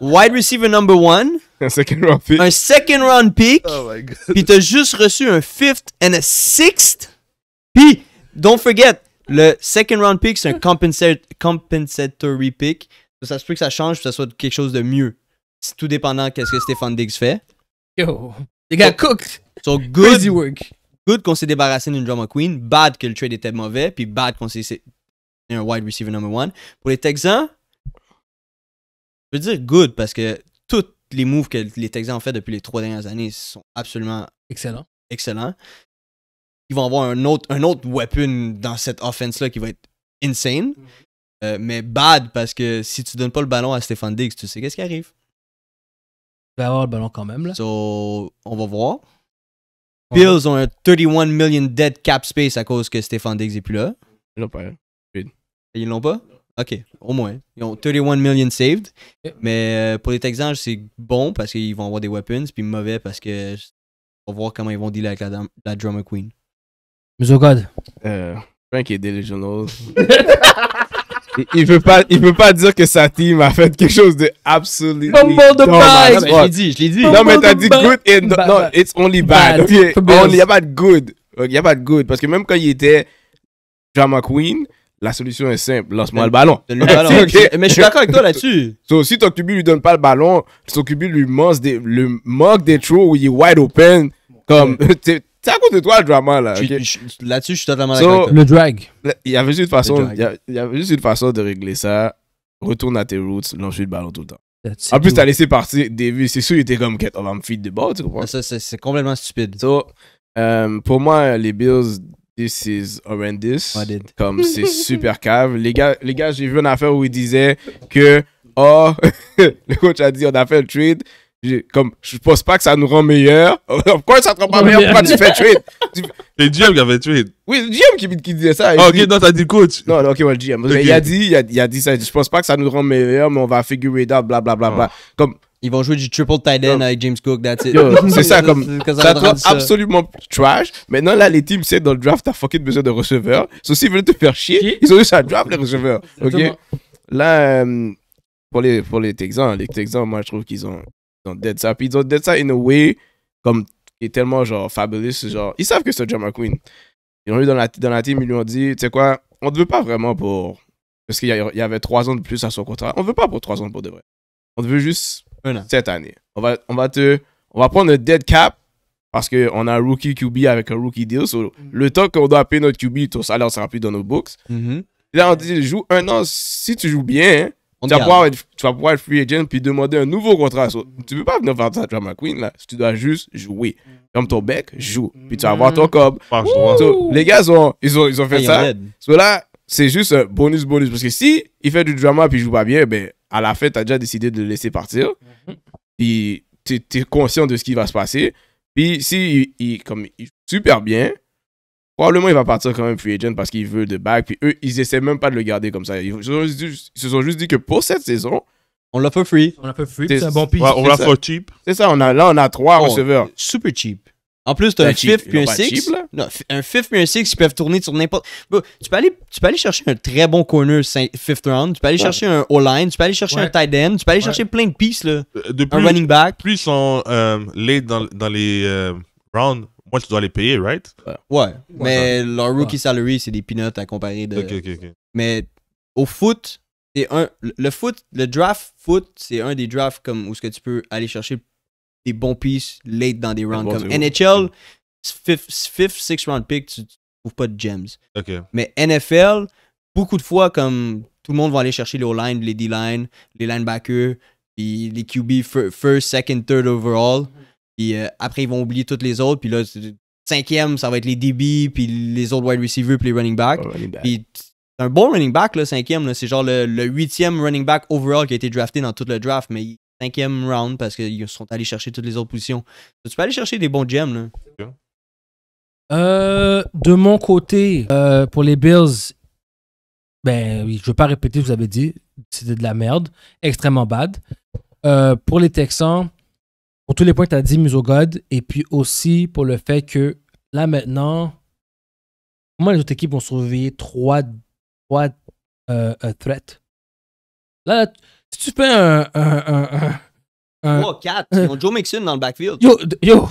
wide receiver number one. Un second round pick. Un second round pick. Oh puis t'as juste reçu un fifth and a sixth. Puis, don't forget, le second round pick, c'est un compensatory pick. Ça se peut que ça change, que ça soit quelque chose de mieux. C'est tout dépendant de ce que Stéphane Diggs fait. Yo, they got cooked. So good. Good qu'on s'est débarrassé d'une drama queen. Bad que le trade était mauvais. Puis bad qu'on s'est. un wide receiver number one. Pour les Texans, je veux dire good parce que tous les moves que les Texans ont fait depuis les trois dernières années sont absolument. Excellent. Excellents. Ils vont avoir un autre, un autre weapon dans cette offense-là qui va être insane. Mm-hmm. Euh, mais bad parce que si tu donnes pas le ballon à Stéphane Diggs, tu sais qu'est-ce qui arrive avoir le ballon quand même. Là. So, on va voir. Bills ont un 31 million dead cap space à cause que Stéphane Diggs est plus là. Ils l'ont pas. Hein. Ils l'ont pas? OK, au moins. Ils ont 31 million saved. Mais euh, pour les Texans, c'est bon parce qu'ils vont avoir des weapons, puis mauvais parce que on va voir comment ils vont dealer avec la, la drummer queen. Mais oh God. Euh, Frank est il, ne veut pas, il veut pas dire que sa team a fait quelque chose de absolument. de Je l'ai dit, je l'ai dit. non, mais t'as dit good et non, it's only bad. Il n'y a pas de good. Il okay, a pas de good parce que même quand il était drama queen, la solution est simple, lance-moi le ballon. Mais je suis d'accord avec toi là-dessus. So, si ne lui donne pas le ballon, QB lui manque des, le manque des trous où il est wide open. Comme, C'est à cause de toi le drama là. Là-dessus, je suis totalement d'accord. Le drag. Il y avait juste une façon, il y, avait juste une façon de régler ça. Retourne à tes routes lance le ballon tout le temps. en plus, t'as laissé partir vues. C'est sûr, il était comme on va me feed de bord, tu comprends? c'est complètement stupide. Euh, pour moi, les Bills, this is horrendous. Comme c'est super cave. Les gars, les gars j'ai vu une affaire où ils disaient que, oh, le coach a dit on a fait le trade comme je pense pas que ça nous rend meilleur pourquoi ça te rend pas meilleur pourquoi tu fais trade c'est GM qui avait trade oui c'est GM qui, disait ça ah, ok non t'as dit coach non, ok ouais, le GM il a dit il a, dit ça je pense pas que ça nous rend meilleur mais on va figurer ça, bla bla ah. bla, comme ils vont jouer du triple tight end avec James Cook, that's it. c'est ça, comme, ça, ça te rend absolument trash. Maintenant, là, les teams, c'est dans le draft, t'as fucking besoin de receveurs. Sauf s'ils veulent te faire chier, ils ont juste à draft les receveurs. Ok? Là, euh, pour les, pour les Texans, les Texans, moi, je trouve qu'ils ont, ils ont dead ça. Puis ils ont dead ça in a way comme qui est tellement genre fabulous. Genre, ils savent que c'est Drama Queen. Ils ont eu dans la, dans la team, ils lui ont dit, tu sais quoi, on ne veut pas vraiment pour. Parce qu'il y, avait trois ans de plus à son contrat. On ne veut pas pour trois ans pour de vrai. On veut juste cette année. On va, on va te. On va prendre un dead cap parce qu'on a un rookie QB avec un rookie deal. Mm. Le temps qu'on doit payer notre QB, ton salaire sera plus dans nos books. Mm-hmm. Là, on dit, joue un an. Si tu joues bien, tu, vas pouvoir être, tu free agent puis demander un nouveau contrat. tu peux pas venir faire ça Drama Queen, là. Tu dois juste jouer. Comme ton bec, joue. Puis tu vas avoir ton mm. cob. les gars, ils, ont, ils ont fait ah, ça. Cela, c'est juste un bonus, bonus. Parce que si il fait du drama puis il joue pas bien, ben, à la fin, tu as déjà décidé de le laisser partir. Puis tu es, conscient de ce qui va se passer. Puis si il, comme, joue super bien, Probablement, il va partir quand même free agent parce qu'il veut de back. Puis eux, ils essaient même pas de le garder comme ça. Ils se sont juste, dit que pour cette saison, on l'a fait free. On l'a fait free, c'est un bon piece. on l'a fait cheap. C'est ça, on a, là, on a trois oh, receveurs. Super cheap. En plus, t'as un fifth puis un six. Un fifth puis un sixth, qui peuvent tourner sur n'importe. Tu peux, aller, tu peux aller chercher un très bon corner 5th round, tu peux aller chercher un all line tu peux aller chercher un tight end, tu peux aller chercher plein de pistes Là. Euh, un running back. Plus ils sont euh, late dans, les euh, rounds, moi, tu dois les payer, right? Ouais. mais leur rookie salary, c'est des peanuts à comparer de. Ok, ok, ok. Mais au foot, c'est un. Le foot, le draft foot, c'est un des drafts comme où ce que tu peux aller chercher des bons pistes late dans des rounds. comme NHL, 5th, 6 round pick, tu, ne trouves pas de gems. Mais NFL, beaucoup de fois, comme tout le monde va aller chercher les O-line, les D-line, les linebackers, les QB first, second, third overall. Mhm. Puis euh, après, ils vont oublier toutes les autres. Puis là, cinquième, ça va être les DB, puis les autres wide receivers, puis les running backs. back. Puis c'est un bon running back, le cinquième. C'est genre le, huitième running back overall qui a été drafté dans tout le draft. Mais cinquième round parce qu'ils sont allés chercher toutes les autres positions. Tu peux aller chercher des bons gems, là. Euh, de mon côté, euh, pour les Bills, ben je ne veux pas répéter ce que vous avez dit. C'était de la merde. Extrêmement bad. pour les Texans, pour tous les points que tu dit, Musogod, et puis aussi pour le fait que là maintenant, comment les autres équipes vont surveiller trois, trois euh, euh, threats? Là, là, si tu fais un. un, un, ils ont Joe Mixon dans le backfield. Yo, yo,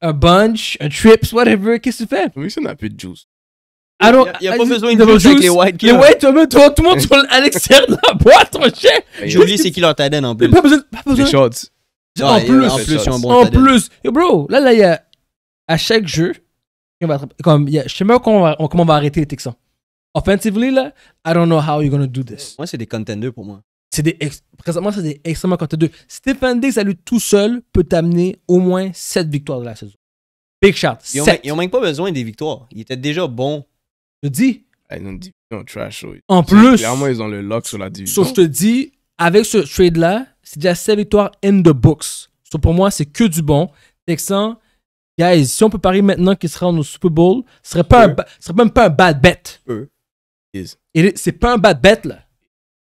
A bunch, a trips, whatever, qu'est-ce que tu fais? Mixon n'a plus de juice. Il n'y a, pas besoin de juice avec les White Les White, tout, le monde sur, l'extérieur de la boîte, mon J'ai oublié c'est qui leur en plus. Les en plus, en plus, bro, là, là, il y a à chaque jeu, comme, y a, je sais même comment on, comment on va arrêter les Texans. Offensively, là, I don't know how you're gonna do this. Moi, c'est des contenders pour moi. C'est des présentement, c'est des extrêmement contenders. Stephen Diggs, à lui tout seul, peut t'amener au moins 7 victoires de la saison. Big shot. Ils n'ont même pas besoin des victoires. Ils étaient déjà bons. Je te dis. Ah, ils ont En plus. Clairement, ils ont le lock sur la division. je te dis, avec ce trade-là, c'est déjà 7 victoires in the books. pour moi, c'est que du bon. Texan, guys, si on peut parier maintenant qu'il sera au Super Bowl, ce serait, pas un, serait même pas un bad bet. C'est pas un bad bet, là.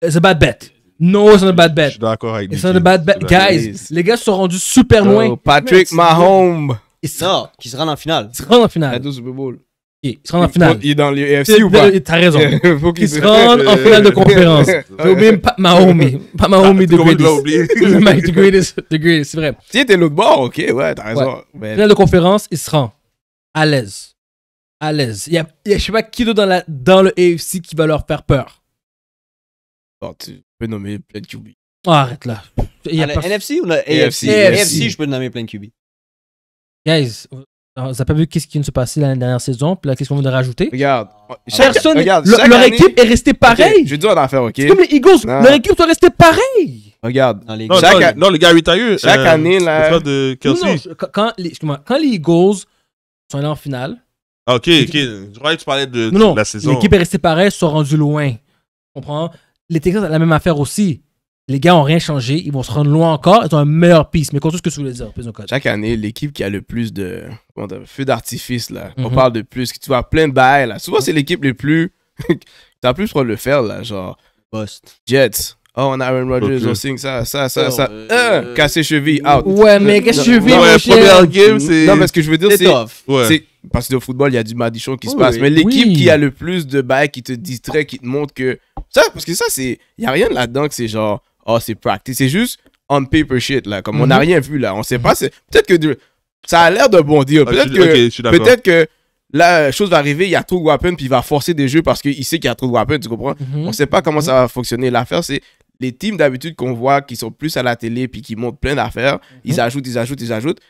C'est un bad bet. No, it's not a bad bet. Je suis d'accord avec bad bet. Guys, les gars sont rendus super loin. Patrick Mahomes. sera. qui se rend en finale. Il se rend en finale. Au Super Bowl. Il se rend en finale. Il est dans l'UFC ou pas T'as raison. il se rend en euh, finale de conférence. J'ai oublié Pat Mahomes. Pat Mahomes, the greatest. Mike, the greatest. The greatest, c'est vrai. Si t'es l'autre bord, ok, ouais, t'as raison. Finale de conférence, il se rend. À l'aise. À l'aise. Il y a, je sais pas qui d'autre dans, la, dans le AFC qui va leur faire peur. Bon, tu peux nommer plein de QB. Oh, arrête là. Il y a la NFC ou la AFC AFC, je peux nommer plein de QB. Guys, on n'a pas vu qu'est-ce qui ne se passait la dernière saison, puis là, qu'est-ce qu'on de rajouter. Regarde, personne, leur équipe est restée pareille. je vais te dire en affaire, ok. comme les Eagles, leur équipe est restée pareille. Regarde, non, les... gars, chaque, non, a... chaque année, là. Non, de Kelsey. quand, les, quand les Eagles sont allés en finale. Ah, ok, ok. Je croyais que tu parlais de, la saison. L'équipe est restée pareille, ils sont rendus loin. Tu comprends? Les Texans, la même affaire aussi les gars n'ont rien changé, ils vont se rendre loin encore, ils ont un meilleur piste. Mais quest ce que tu voulais dire, Chaque année, l'équipe qui a le plus de, feu d'artifice, là, on mhm. parle de plus, tu vois plein de bails, là. Souvent, mhm. c'est l'équipe les plus. T'as plus de le faire, là, genre. Bust. Jets. Oh, on a Aaron Rodgers, on signe ça, ça, ça, ça. Euh, casser cheville, out. Ouais, mais quest cheville, game, Non, ce que je veux dire, c'est. Parce que au football, il y a du madichon qui se passe. Mais l'équipe qui a le plus de bails, qui te distrait, qui te montre que. Ça, parce que ça, c'est. Il n'y a rien là-dedans que c'est genre oh, c'est pratique, C'est juste on paper shit, là. Comme on n'a mhm. rien vu, là. On sait pas. Peut-être que ça a l'air de bon ah, dieu Peut-être que, la chose va arriver, il y a trop de weapons, puis il va forcer des jeux parce qu'il sait qu'il y a trop de weapons, tu comprends? Mhm. On sait pas comment mhm. ça va fonctionner. L'affaire, c'est les teams d'habitude qu'on voit qui sont plus à la télé puis qui montent plein d'affaires, ils ajoutent, ils ajoutent, ils ajoutent.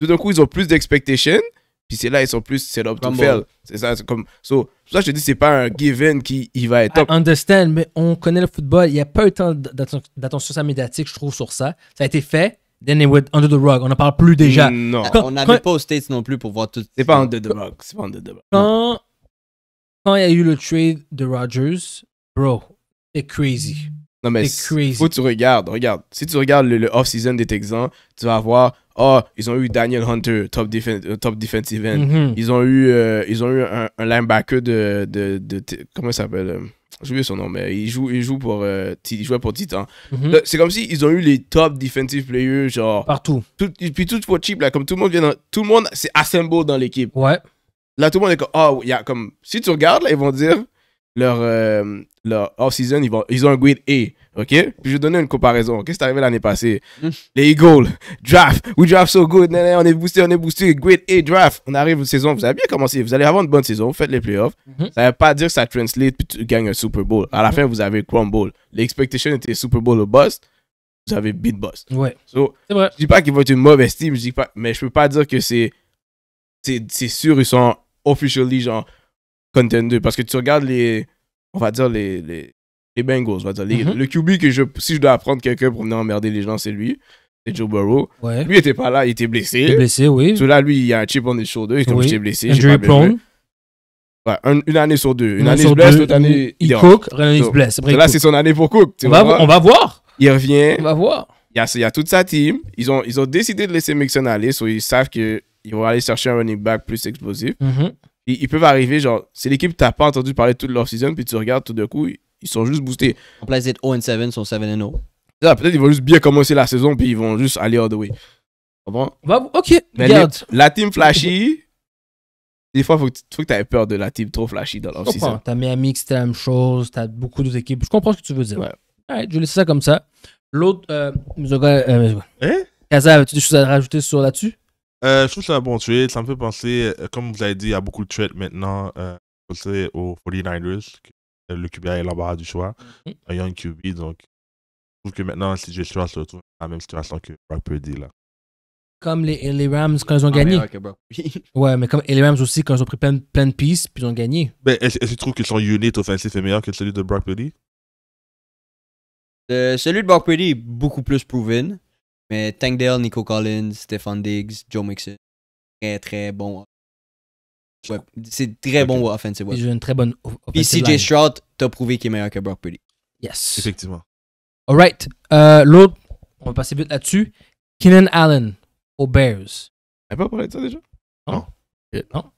Tout d'un coup, ils ont plus d'expectations. Puis c'est là, ils sont plus c'est up to fail. C'est ça, c'est comme. So, ça, je te dis, c'est pas un given qui il va être top. I understand, mais on connaît le football. Il y a pas eu tant d'attention médiatique, je trouve, sur ça. Ça a été fait. Then it went under the rug. On en parle plus déjà. Mm, non. on n'avait pas aux States non plus pour voir tout. C'est pas under the rug. C'est pas under the rug. Quand, quand il y a eu le trade de Rodgers, bro, c'est crazy mais faut tu regardes. Regarde, si tu regardes le, off-season des Texans, tu vas voir, oh, ils ont eu Daniel Hunter, top, euh, top defensive end. Mhm. Ils ont eu, euh, ils ont eu un, linebacker de, de, Comment il s'appelle Je euh, J'ai oublié son nom, mais il, joue, il, joue pour, il jouait pour Titan. Mhm. C'est comme s'ils ils ont eu les top defensive players, genre. Partout. puis tout pour cheap, là, comme tout le monde vient dans, Tout le monde, c'est assemble dans l'équipe. Ouais. Là, tout le monde est comme, oh, il y a comme. Si tu regardes, là, ils vont dire leur, euh, leur off-season, ils, ils ont un grid A. OK? Puis je vais donner une comparaison. Qu'est-ce qui est arrivé l'année passée? Hmm. Les Eagles, draft, we draft so good, on est boosté, on est boosté, great A draft. On arrive une saison, vous avez bien commencé, vous allez avoir une bonne saison, vous faites les playoffs. Hmm. Ça ne veut pas dire que ça translate puis tu gagnes un Super Bowl. À la fin, vous avez Crumble. L'expectation était Super Bowl au bust. Vous avez beat bust. Ouais. So, vrai. dis pas qu'ils vont être une mauvaise team, je dis pas, mais je peux pas dire que c'est. C'est sûr, ils sont officially genre contender. Parce que tu regardes les. On va dire les. les, les Bengals, on va dire. Mhm. Le QB que je. Si je dois apprendre quelqu'un pour venir emmerder les gens, c'est lui. C'est Joe Burrow. Lui, il était pas là, il était blessé. Il était blessé, oui. Celui-là, lui, il y a un chip on his shoulder. Comme oui. j'étais blessé, j'ai pas Ouais, une année sur deux. Une, année, sur deux, l'autre année. Il, cook, rien année, blesse. Là, c'est son année pour Cook. On va, voir. Il revient. On va voir. Il y, a, il y a, toute sa team. Ils ont, ils ont décidé de laisser Mixon aller. ils savent qu'ils vont aller chercher un running back plus explosif. Mm -hmm. Ils, peuvent arriver, genre, c'est l'équipe que n'as pas entendu parler toute leur saison, puis tu regardes tout d'un coup, ils sont juste boostés. En place d'être 0-7, sont 7-0. peut-être qu'ils vont juste bien commencer la saison, puis ils vont juste aller all the way. Comprends? ok, la team flashy, des fois, faut faut que tu aies peur de la team trop flashy dans l'off-season. T'as Miami, c'était la même chose, as beaucoup d'autres équipes. Je comprends ce que tu veux dire. Ouais. je vais laisser ça comme ça. L'autre, euh, Muzoka, euh, hein? as-tu des choses à rajouter sur là-dessus? Euh, je trouve que c'est un bon trade. Ça me fait penser, euh, comme vous avez dit, il y a beaucoup de trades maintenant. Euh, aux 49ers. Euh, le QB est l'embarras du choix. y mhm. a Un QB. Donc, je trouve que maintenant, si je suis se retrouve dans la même situation que Brock Purdy. Là. Comme les, les Rams quand ils ont ah, gagné. ouais, mais comme les Rams aussi quand ils ont pris plein, plein de pistes puis ils ont gagné. Ben, est-ce que tu trouves que son unit offensif est meilleur que celui de Brock Purdy? celui de Brock Purdy est beaucoup plus proven. Mais Tankdale, Nico Collins, Stefan Diggs, Joe Mixon. Très, très bon. Ouais, c'est très bon offensive weapon. Il une très bonne Puis CJ Stroud, t'as prouvé qu'il est meilleur que Brock Purdy. Yes. Effectivement. Alright. Euh, L'autre, on va passer vite là-dessus. Keenan Allen aux Bears. n'a pas parlé de ça déjà? Non. Non.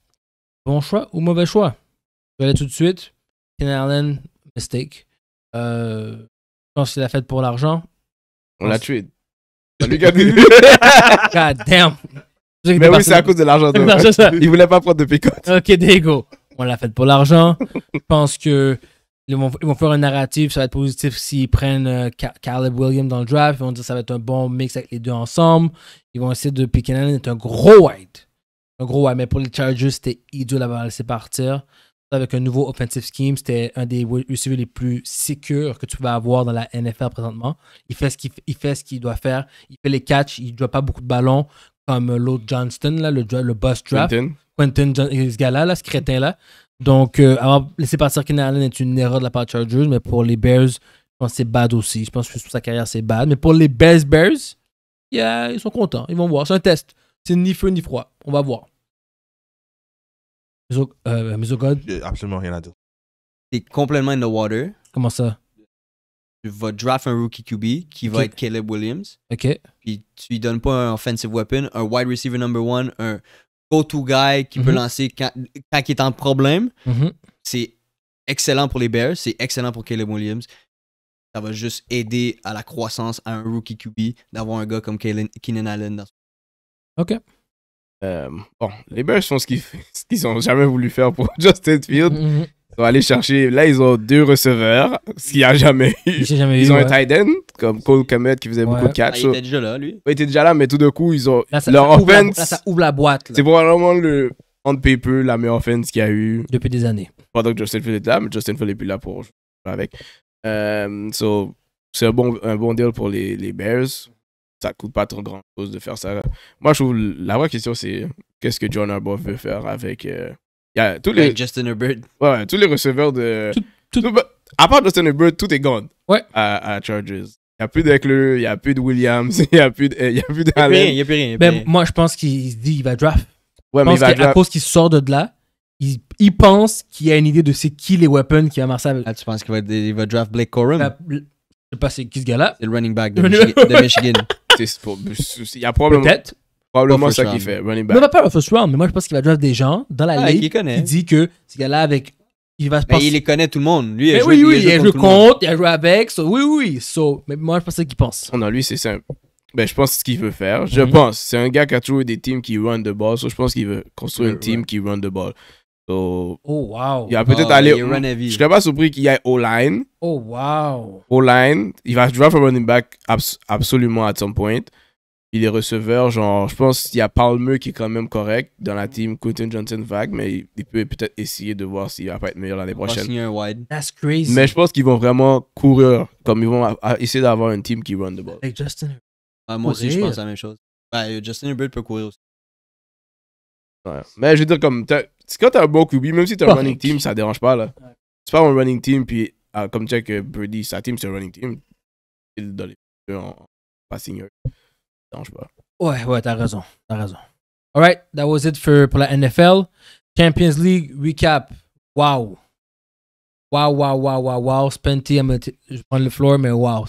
Bon choix ou mauvais choix? Je vais aller tout de suite. Keenan Allen, mistake. Euh, je pense qu'il l'a fait pour l'argent. On l'a tué. God damn. Mais oui, c'est à cause de l'argent. Il voulait pas prendre de picote. Ok, Diego, On l'a fait pour l'argent. Je pense que ils vont, faire un narratif, ça va être positif s'ils prennent euh, Caleb Williams dans le draft. Ils vont dire que ça va être un bon mix avec les deux ensemble. Ils vont essayer de piquer est un gros wide. Un gros wide. Mais pour les Chargers, c'était idiot d'avoir laissé partir avec un nouveau offensive scheme. C'était un des UCV les plus sécures que tu pouvais avoir dans la NFL présentement. Il fait ce qu'il doit faire. Il fait les catchs. Il ne joue pas beaucoup de ballons comme euh, l'autre Johnston, là, le, le boss draft. Quentin. Quentin ce euh, gars-là, ce crétin-là. Donc, euh, alors, laisser partir Kenny Allen est une erreur de la part de Chargers, mais pour les Bears, je pense que c'est bad aussi. Je pense que pour sa carrière, c'est bad. Mais pour les Bears, Bears, ils sont contents. Ils vont voir. C'est un test. C'est ni feu ni froid. On va voir. Euh, absolument rien à dire. T'es complètement in the water. Comment ça? Tu vas draft un rookie QB qui va être Caleb Williams. Ok. Puis tu lui donnes pas un offensive weapon, un wide receiver number one, un go-to guy qui peut mhm. lancer quand, quand il est en problème. Mhm. C'est excellent pour les Bears, c'est excellent pour Caleb Williams. Ça va juste aider à la croissance à un rookie QB d'avoir un gars comme Keenan Allen dans Ok. Euh, bon, les Bears font ce qu'ils ont jamais voulu faire pour Justin Field. Mhm. Ils sont allés chercher. Là, ils ont deux receveurs, ce qu'il n'y a jamais eu. ils ont un tight end, comme Cole Kemet qui faisait beaucoup de catch. Ah, il était déjà là, lui. il était déjà là, mais tout d'un coup, ils ont. ça, leur offense. là, ça ouvre la boîte. C'est probablement le. On paper, la meilleure offense qu'il y a eu. Depuis des années. Pendant que Justin Field est là, mais Justin Field n'est plus là pour jouer avec. Euh, c'est un bon, un bon deal pour les, les Bears ça coûte pas trop grand chose de faire ça. Moi, je trouve la vraie question, c'est qu'est-ce que John Harbaugh veut faire avec. Euh, tous les, Justin Herbert. Ouais, tous les receveurs de. à part Justin Herbert, tout est gone ouais. à, Chargers. Il n'y a plus d'Eckler, il n'y a plus de Williams, il n'y a plus d'Allen. Il n'y a plus rien. Y a plus rien. ben, moi, je pense qu'il se dit il va draft. Ouais, je mais il va draft. À cause qu'il sort de là, il, pense qu'il a une idée de c'est qui les weapons qui a Marseille. Ah, tu penses qu'il va, va draft Blake Corum bah, Je ne sais pas c'est qui ce gars-là. C'est le running back de Michigan. Il y a probablement. Peut-être. Probablement ça qu'il fait, running back. Non, pas un first round, mais moi je pense qu'il va draft des gens dans la ah, ligue qui, qui dit que ce gars-là avec. Il va se passer... il les connaît tout le monde. Lui, il a joué, oui, oui, il, il contre, il joue avec. oui, oui. mais moi je pense qu'il pense. non, lui, c'est simple. Ben, je pense ce qu'il veut faire. Je mhm. pense. C'est un gars qui a toujours des teams qui run the ball. je pense qu'il veut construire une team qui run the ball oh, wow. Il va peut-être oh, aller. Je ne pas surpris qu'il y ait O-line. Oh, wow. O-line. Il va draft un running back absolument à some point. il est receveur genre, je pense qu'il y a Palmer qui est quand même correct dans la team. Quentin Johnson vague, mais il peut peut-être essayer de voir s'il va pas être meilleur l'année prochaine. Mais je pense qu'ils vont vraiment courir, comme ils vont essayer d'avoir une team qui run the ball. moi aussi, je pense la même chose. Bah, Justin Herbert peut courir aussi. Mais je veux dire, comme c'est quand t'as un bon QB, même si t'es un running team, ça dérange pas, là. C'est pas un running team, puis ah, comme tu comme que Brady, sa team, c'est un running team. Il dans les pas en passing. Ça dérange pas. Ouais, ouais, t'as raison. T'as raison. Alright, that was it for, pour la NFL. Champions League recap. Wow. Wow, wow, wow, wow, wow. Spenty, euh, je prends le floor, mais wow.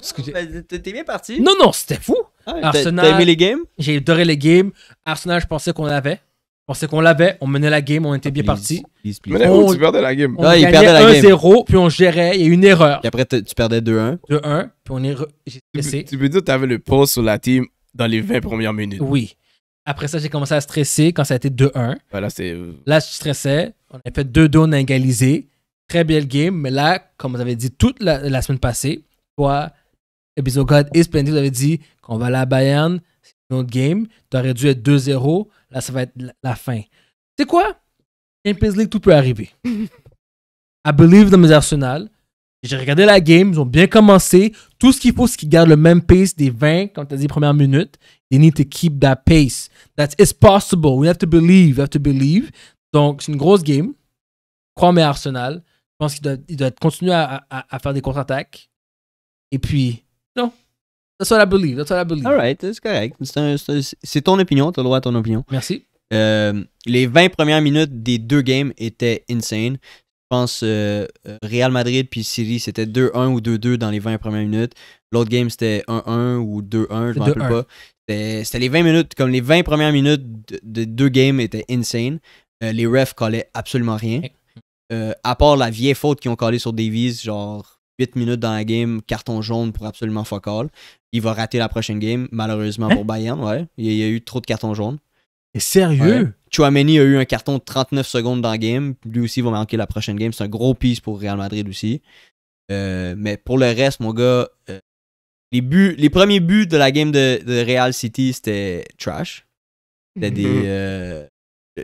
T'es bien parti? Non, non, c'était fou. Ah, t'as aimé les games? J'ai adoré les games. Arsenal, je pensais qu'on avait. On qu'on l'avait, on menait la game, on était ah, bien parti. On, tu la game. On ah, il perdait 1-0, puis on gérait, il y a une erreur. Et après, tu perdais 2-1. 2-1, puis on est. re- Tu, peux dire que tu avais le poste sur la team dans les 20 premières minutes. Oui. Après ça, j'ai commencé à stresser quand ça a été 2-1. Voilà, Là, je stressais. On a fait deux dons, on a égalisé. Très belle game. Mais là, comme vous avez dit toute la, semaine passée, toi, Episode God et Splendid, vous avez dit qu'on va aller à Bayern notre game. Tu aurais dû être 2-0. Là, ça va être la fin. C'est quoi? Champions League, tout peut arriver. I believe dans mes arsenals. J'ai regardé la game, ils ont bien commencé. Tout ce qu'il faut, c'est qu'ils gardent le même pace des 20, comme tu as dit, première minute. They need to keep that pace. That's, possible. We have to believe. We have to believe. Donc, c'est une grosse game. Crois mes Arsenal. Je pense qu'il doit, continuer à, à faire des contre-attaques. Et puis, That's what I believe. That's what I believe. All right, c'est correct. C'est ton opinion. Tu as le droit à ton opinion. Merci. Euh, les 20 premières minutes des deux games étaient insane. Je pense que euh, euh, Real Madrid puis Syrie, c'était 2-1 ou 2-2 dans les 20 premières minutes. L'autre game, c'était 1-1 ou 2-1, je me rappelle pas. C'était les 20 minutes, comme les 20 premières minutes des de deux games étaient insane. les refs collaient absolument rien. à part la vieille faute qu'ils ont collée sur Davies, genre minutes dans la game, carton jaune pour absolument all Il va rater la prochaine game, malheureusement hein? pour Bayern, ouais. Il y a eu trop de cartons jaunes. Et sérieux? Chouameni a eu un carton de 39 secondes dans la game. Lui aussi va manquer la prochaine game. C'est un gros piece pour Real Madrid aussi. Euh, mais pour le reste, mon gars, euh, les, buts, les premiers buts de la game de, Real City, c'était trash. C'était des. Mhm. Euh,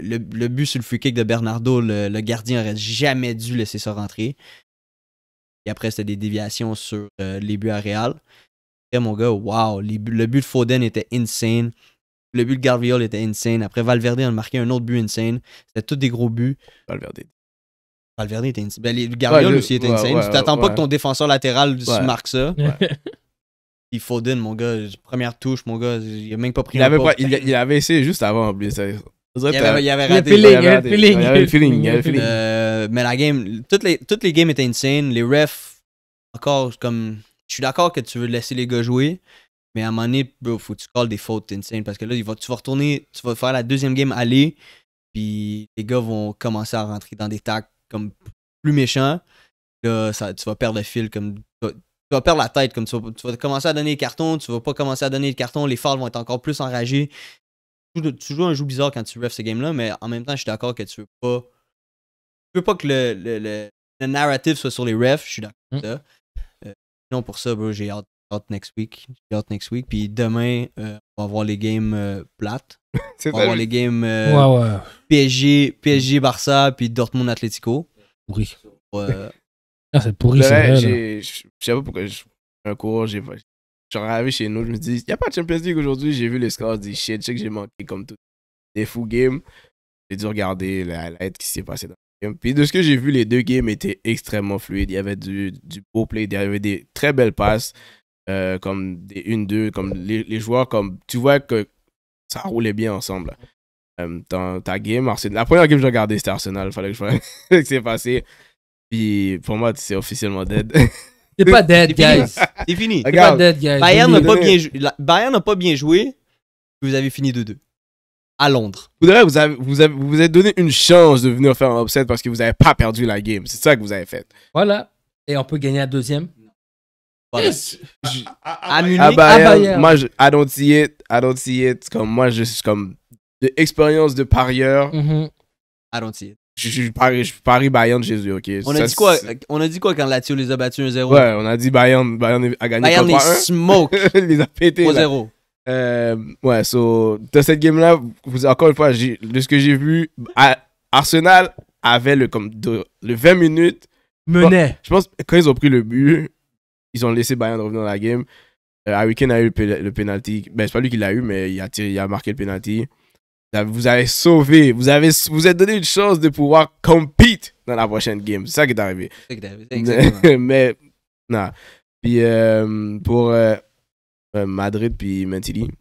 le, but sur le free kick de Bernardo, le, le, gardien aurait jamais dû laisser ça rentrer. Et après, c'était des déviations sur euh, les buts à Real. Et mon gars, wow, le but de Foden était insane. Le but de Garviol était insane. Après, Valverde a marqué un autre but insane. C'était tous des gros buts. Valverde. Valverde était insane. Ben, les, Garviol aussi était insane. tu t'attends pas que ton défenseur latéral marque ça. Il Foden, mon gars, première touche, mon gars, il a même pas pris il avait, il, avait essayé juste avant, il y avait, Il y avait le Il avait mais la game, toutes les, toutes les games étaient insane. Les refs, encore comme. Je suis d'accord que tu veux laisser les gars jouer, mais à un moment donné, faut que tu calls des fautes insane parce que là, tu vas retourner, tu vas faire la deuxième game aller, puis les gars vont commencer à rentrer dans des tacs comme plus méchants. Là, ça, tu vas perdre le fil comme tu vas perdre la tête, comme tu vas, commencer à donner des cartons, tu vas pas commencer à donner les cartons, les fouls vont être encore plus enragés toujours un jeu bizarre quand tu refs ce game-là, mais en même temps, je suis d'accord que tu veux pas. Tu veux pas que le, le, le, narrative soit sur les refs, je suis d'accord mm. euh, sinon non, pour ça, bro, j'ai hâte, next week. J'ai hâte next week. Puis demain, euh, on va voir les games euh, plates. on va voir les games ouais, ouais. PSG, Barça, puis Dortmund Atlético. Oui. Ah, c'est pourri, c'est vrai. Je sais pas pourquoi. Un cours, j'ai suis arrivé chez nous, je me dis, il n'y a pas de Champions League aujourd'hui. J'ai vu les scores je dis, shit, je sais que j'ai manqué comme tout. Des fous games. J'ai dû regarder la, la qui s'est passée dans le game. Puis de ce que j'ai vu, les deux games étaient extrêmement fluides. Il y avait du, beau play, il y avait des très belles passes, euh, comme des 1-2, comme les, joueurs, comme tu vois que ça roulait bien ensemble. Euh, ta, game, Arsenal. La première game que j'ai regardée, c'était Arsenal. Il Fallait que je fasse ce qui s'est passé. Puis pour moi, c'est officiellement dead. T'es pas dead, guys. C'est fini. pas dead, guys. Bayern n'a pas, bien joué. Bayern n'a pas bien joué. Vous avez fini 2-2. À Londres. Vous avez, vous, avez, vous, vous avez donné une chance de venir faire un upset parce que vous n'avez pas perdu la game. C'est ça que vous avez fait. Voilà. Et on peut gagner la deuxième. Voilà. Ah, je, ah, ah, à, à, à, Bayern, moi, je, I don't see it. I don't see it. Comme moi, je suis comme de expérience de parieur. Mm I don't see it. Je parie Bayern chez eux, ok. On a, dit quoi, on a dit quoi quand Lazio les a battus 1-0 Ouais, on a dit Bayern, Bayern a gagné 1-0. Bayern les smoke. les a pétés. 3-0. ouais, so, dans cette game-là, encore une fois, de ce que j'ai vu, Arsenal avait le, comme, le 20 minutes. Menait. Je pense quand ils ont pris le but, ils ont laissé Bayern revenir dans la game. Euh, Harry Kane a eu le, penalty. Ben, c'est pas lui qui l'a eu, mais il a, il a marqué le penalty. Vous avez sauvé, vous avez vous êtes donné une chance de pouvoir compete dans la prochaine game. C'est ça qui est arrivé. Exactement. Mais, non. Puis euh, pour euh, euh, Madrid puis Mentili, je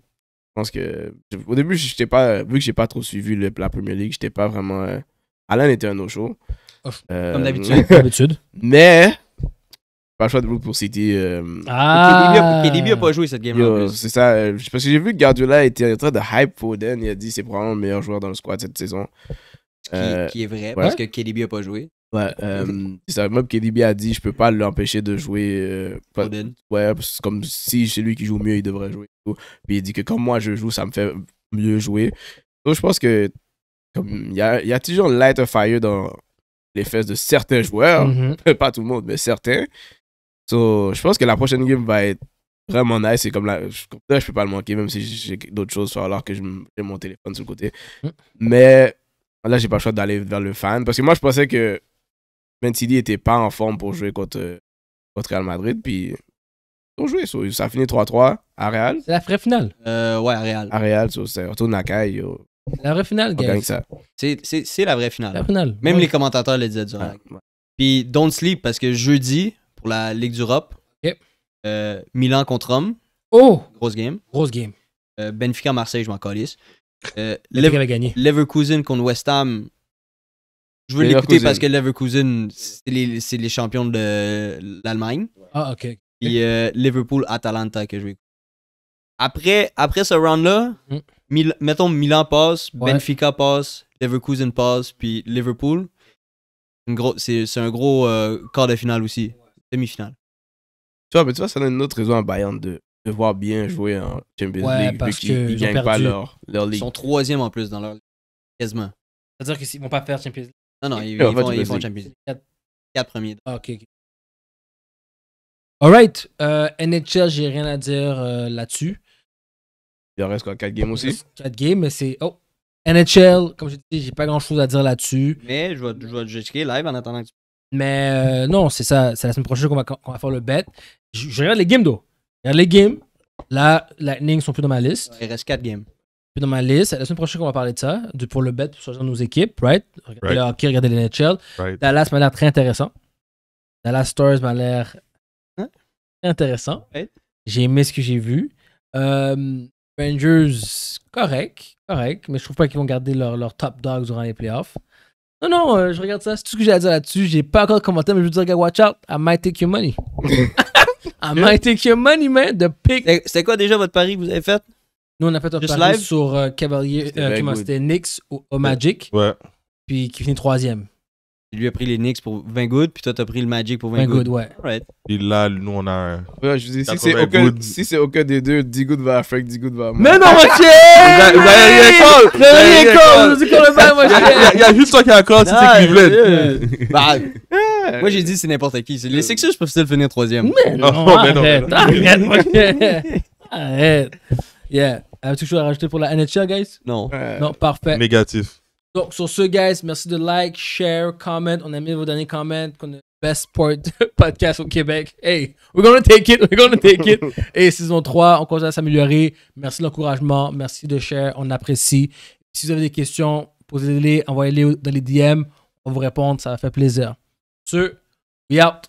pense que au début, j'étais pas vu que j'ai pas trop suivi le, la Premier League, n'étais pas vraiment. Alain Alan était un no show. d'habitude. comme d'habitude. Mais pas le choix de pour City. Euh... Ah! KDB n'a pas joué cette game-là. C'est ça. Euh, parce que j'ai vu que Guardiola était en train de hype Foden. Il a dit c'est probablement le meilleur joueur dans le squad cette saison. Qui, qui euh, est vrai, parce que KDB n'a pas joué. Ouais, euh, c'est ça. Même KDB a dit je peux pas l'empêcher de jouer. Pas... Ouais, parce que comme si c'est lui qui joue mieux, il devrait jouer. Puis il dit que comme moi je joue, ça me fait mieux jouer. Donc je pense que il y a, toujours un light of fire dans les fesses de certains joueurs, mhm. pas tout le monde, mais certains je pense que la prochaine game va être vraiment nice. Et comme là, je, ne peux pas le manquer, même si j'ai d'autres choses, soit alors que j'ai mon téléphone sur le côté. Mm. Mais là, j'ai pas le choix d'aller vers le fan. Parce que moi, je pensais que City était pas en forme pour jouer contre, Real Madrid. Puis, ils ont joué. ça a fini 3-3 à Real. C'est la vraie finale. Euh, ouais, à Real. À Real, c'est c'est retour c'est La vraie finale, gars. C'est la vraie finale. Même les commentateurs le disaient durant. Puis, don't sleep, parce que jeudi, la Ligue d'Europe. Euh, Milan contre Rome. Oh! Grosse game. Grosse game. Euh, Benfica Marseille, je m'en calisse. Euh, Leverkusen contre West Ham. Je veux l'écouter parce que Leverkusen, c'est les, les, champions de l'Allemagne. Ah, ok. Et euh, Liverpool-Atalanta que je vais écouter. Après, après ce round-là, hmm. mettons Milan passe, Benfica passe, Leverkusen passe, puis Liverpool. C'est un gros quart de finale aussi finale Tu vois, mais tu vois, ça donne une autre raison à Bayern de, de voir bien mm. jouer en Champions League, parce vu qu'ils gagnent pas leur, leur ligue. Ils sont troisième en plus dans leur ligue, quasiment. C'est-à-dire qu'ils vont pas faire Champions League Non, non, ils, vont ils, vont Champions League. Quatre, premiers. Ah, ok, Alright, euh, NHL, j'ai rien à dire euh, là-dessus. Il en reste quoi 4 games aussi 4 games, mais c'est. Oh! NHL, comme je dis, j'ai pas grand chose à dire là-dessus. Mais je vais, je vais checker live en attendant que tu mais euh, non, c'est ça. C'est la semaine prochaine qu'on va, va, faire le bet. Je, regarde les games, d'eau. regarde les games. Là, Lightning sont plus dans ma liste. Il reste 4 games. Plus dans ma liste. La semaine prochaine qu'on va parler de ça. pour le bet, pour choisir nos équipes, right? Regardez le hockey, les NHL. Dallas m'a l'air très intéressant. Dallas Stars m'a l'air hein? intéressant. J'ai aimé ce que j'ai vu. Euh, Rangers, correct, correct, mais je trouve pas qu'ils vont garder leur, leur top dogs durant les playoffs. Non, non, euh, je regarde ça. C'est tout ce que j'ai à dire là-dessus. J'ai pas encore commenté, mais je vous dire, gars, watch out. I might take your money. I might take your money, man. The pick. C'était quoi déjà votre pari que vous avez fait? Nous, on a fait un pari sur euh, Cavalier, c'était Knicks au, Magic, Ouais. puis qui finit troisième lui a pris les Knicks pour 20 good puis toi t'as pris le Magic pour 20, 20 good, ouais. Et là, nous on a un. Ouais, je dis, si c'est aucun, si des deux, 10 good va à Frank, 10 good va moi. Mais non, mon chien! Vous avez il call! Vous le mon Il y a juste toi qui a call, c'est Cleveland. Bah. Moi j'ai dit c'est n'importe qui. Les Sixers peuvent peut finir troisième. Mais oh, non, arrête, arrête, mon Arrête! Yeah. Avez-vous quelque chose à rajouter pour la NHL, guys? Non. Non, parfait. Négatif. Donc, sur ce, guys, merci de like, share, comment. On a mis vos derniers comments qu'on a best podcast au Québec. Hey, we're gonna take it, we're gonna take it. Et saison 3, on continue à s'améliorer. Merci de l'encouragement, merci de share, on apprécie. Si vous avez des questions, posez-les, envoyez-les dans les DM, on va vous répondre, ça va faire plaisir. Sur, we out.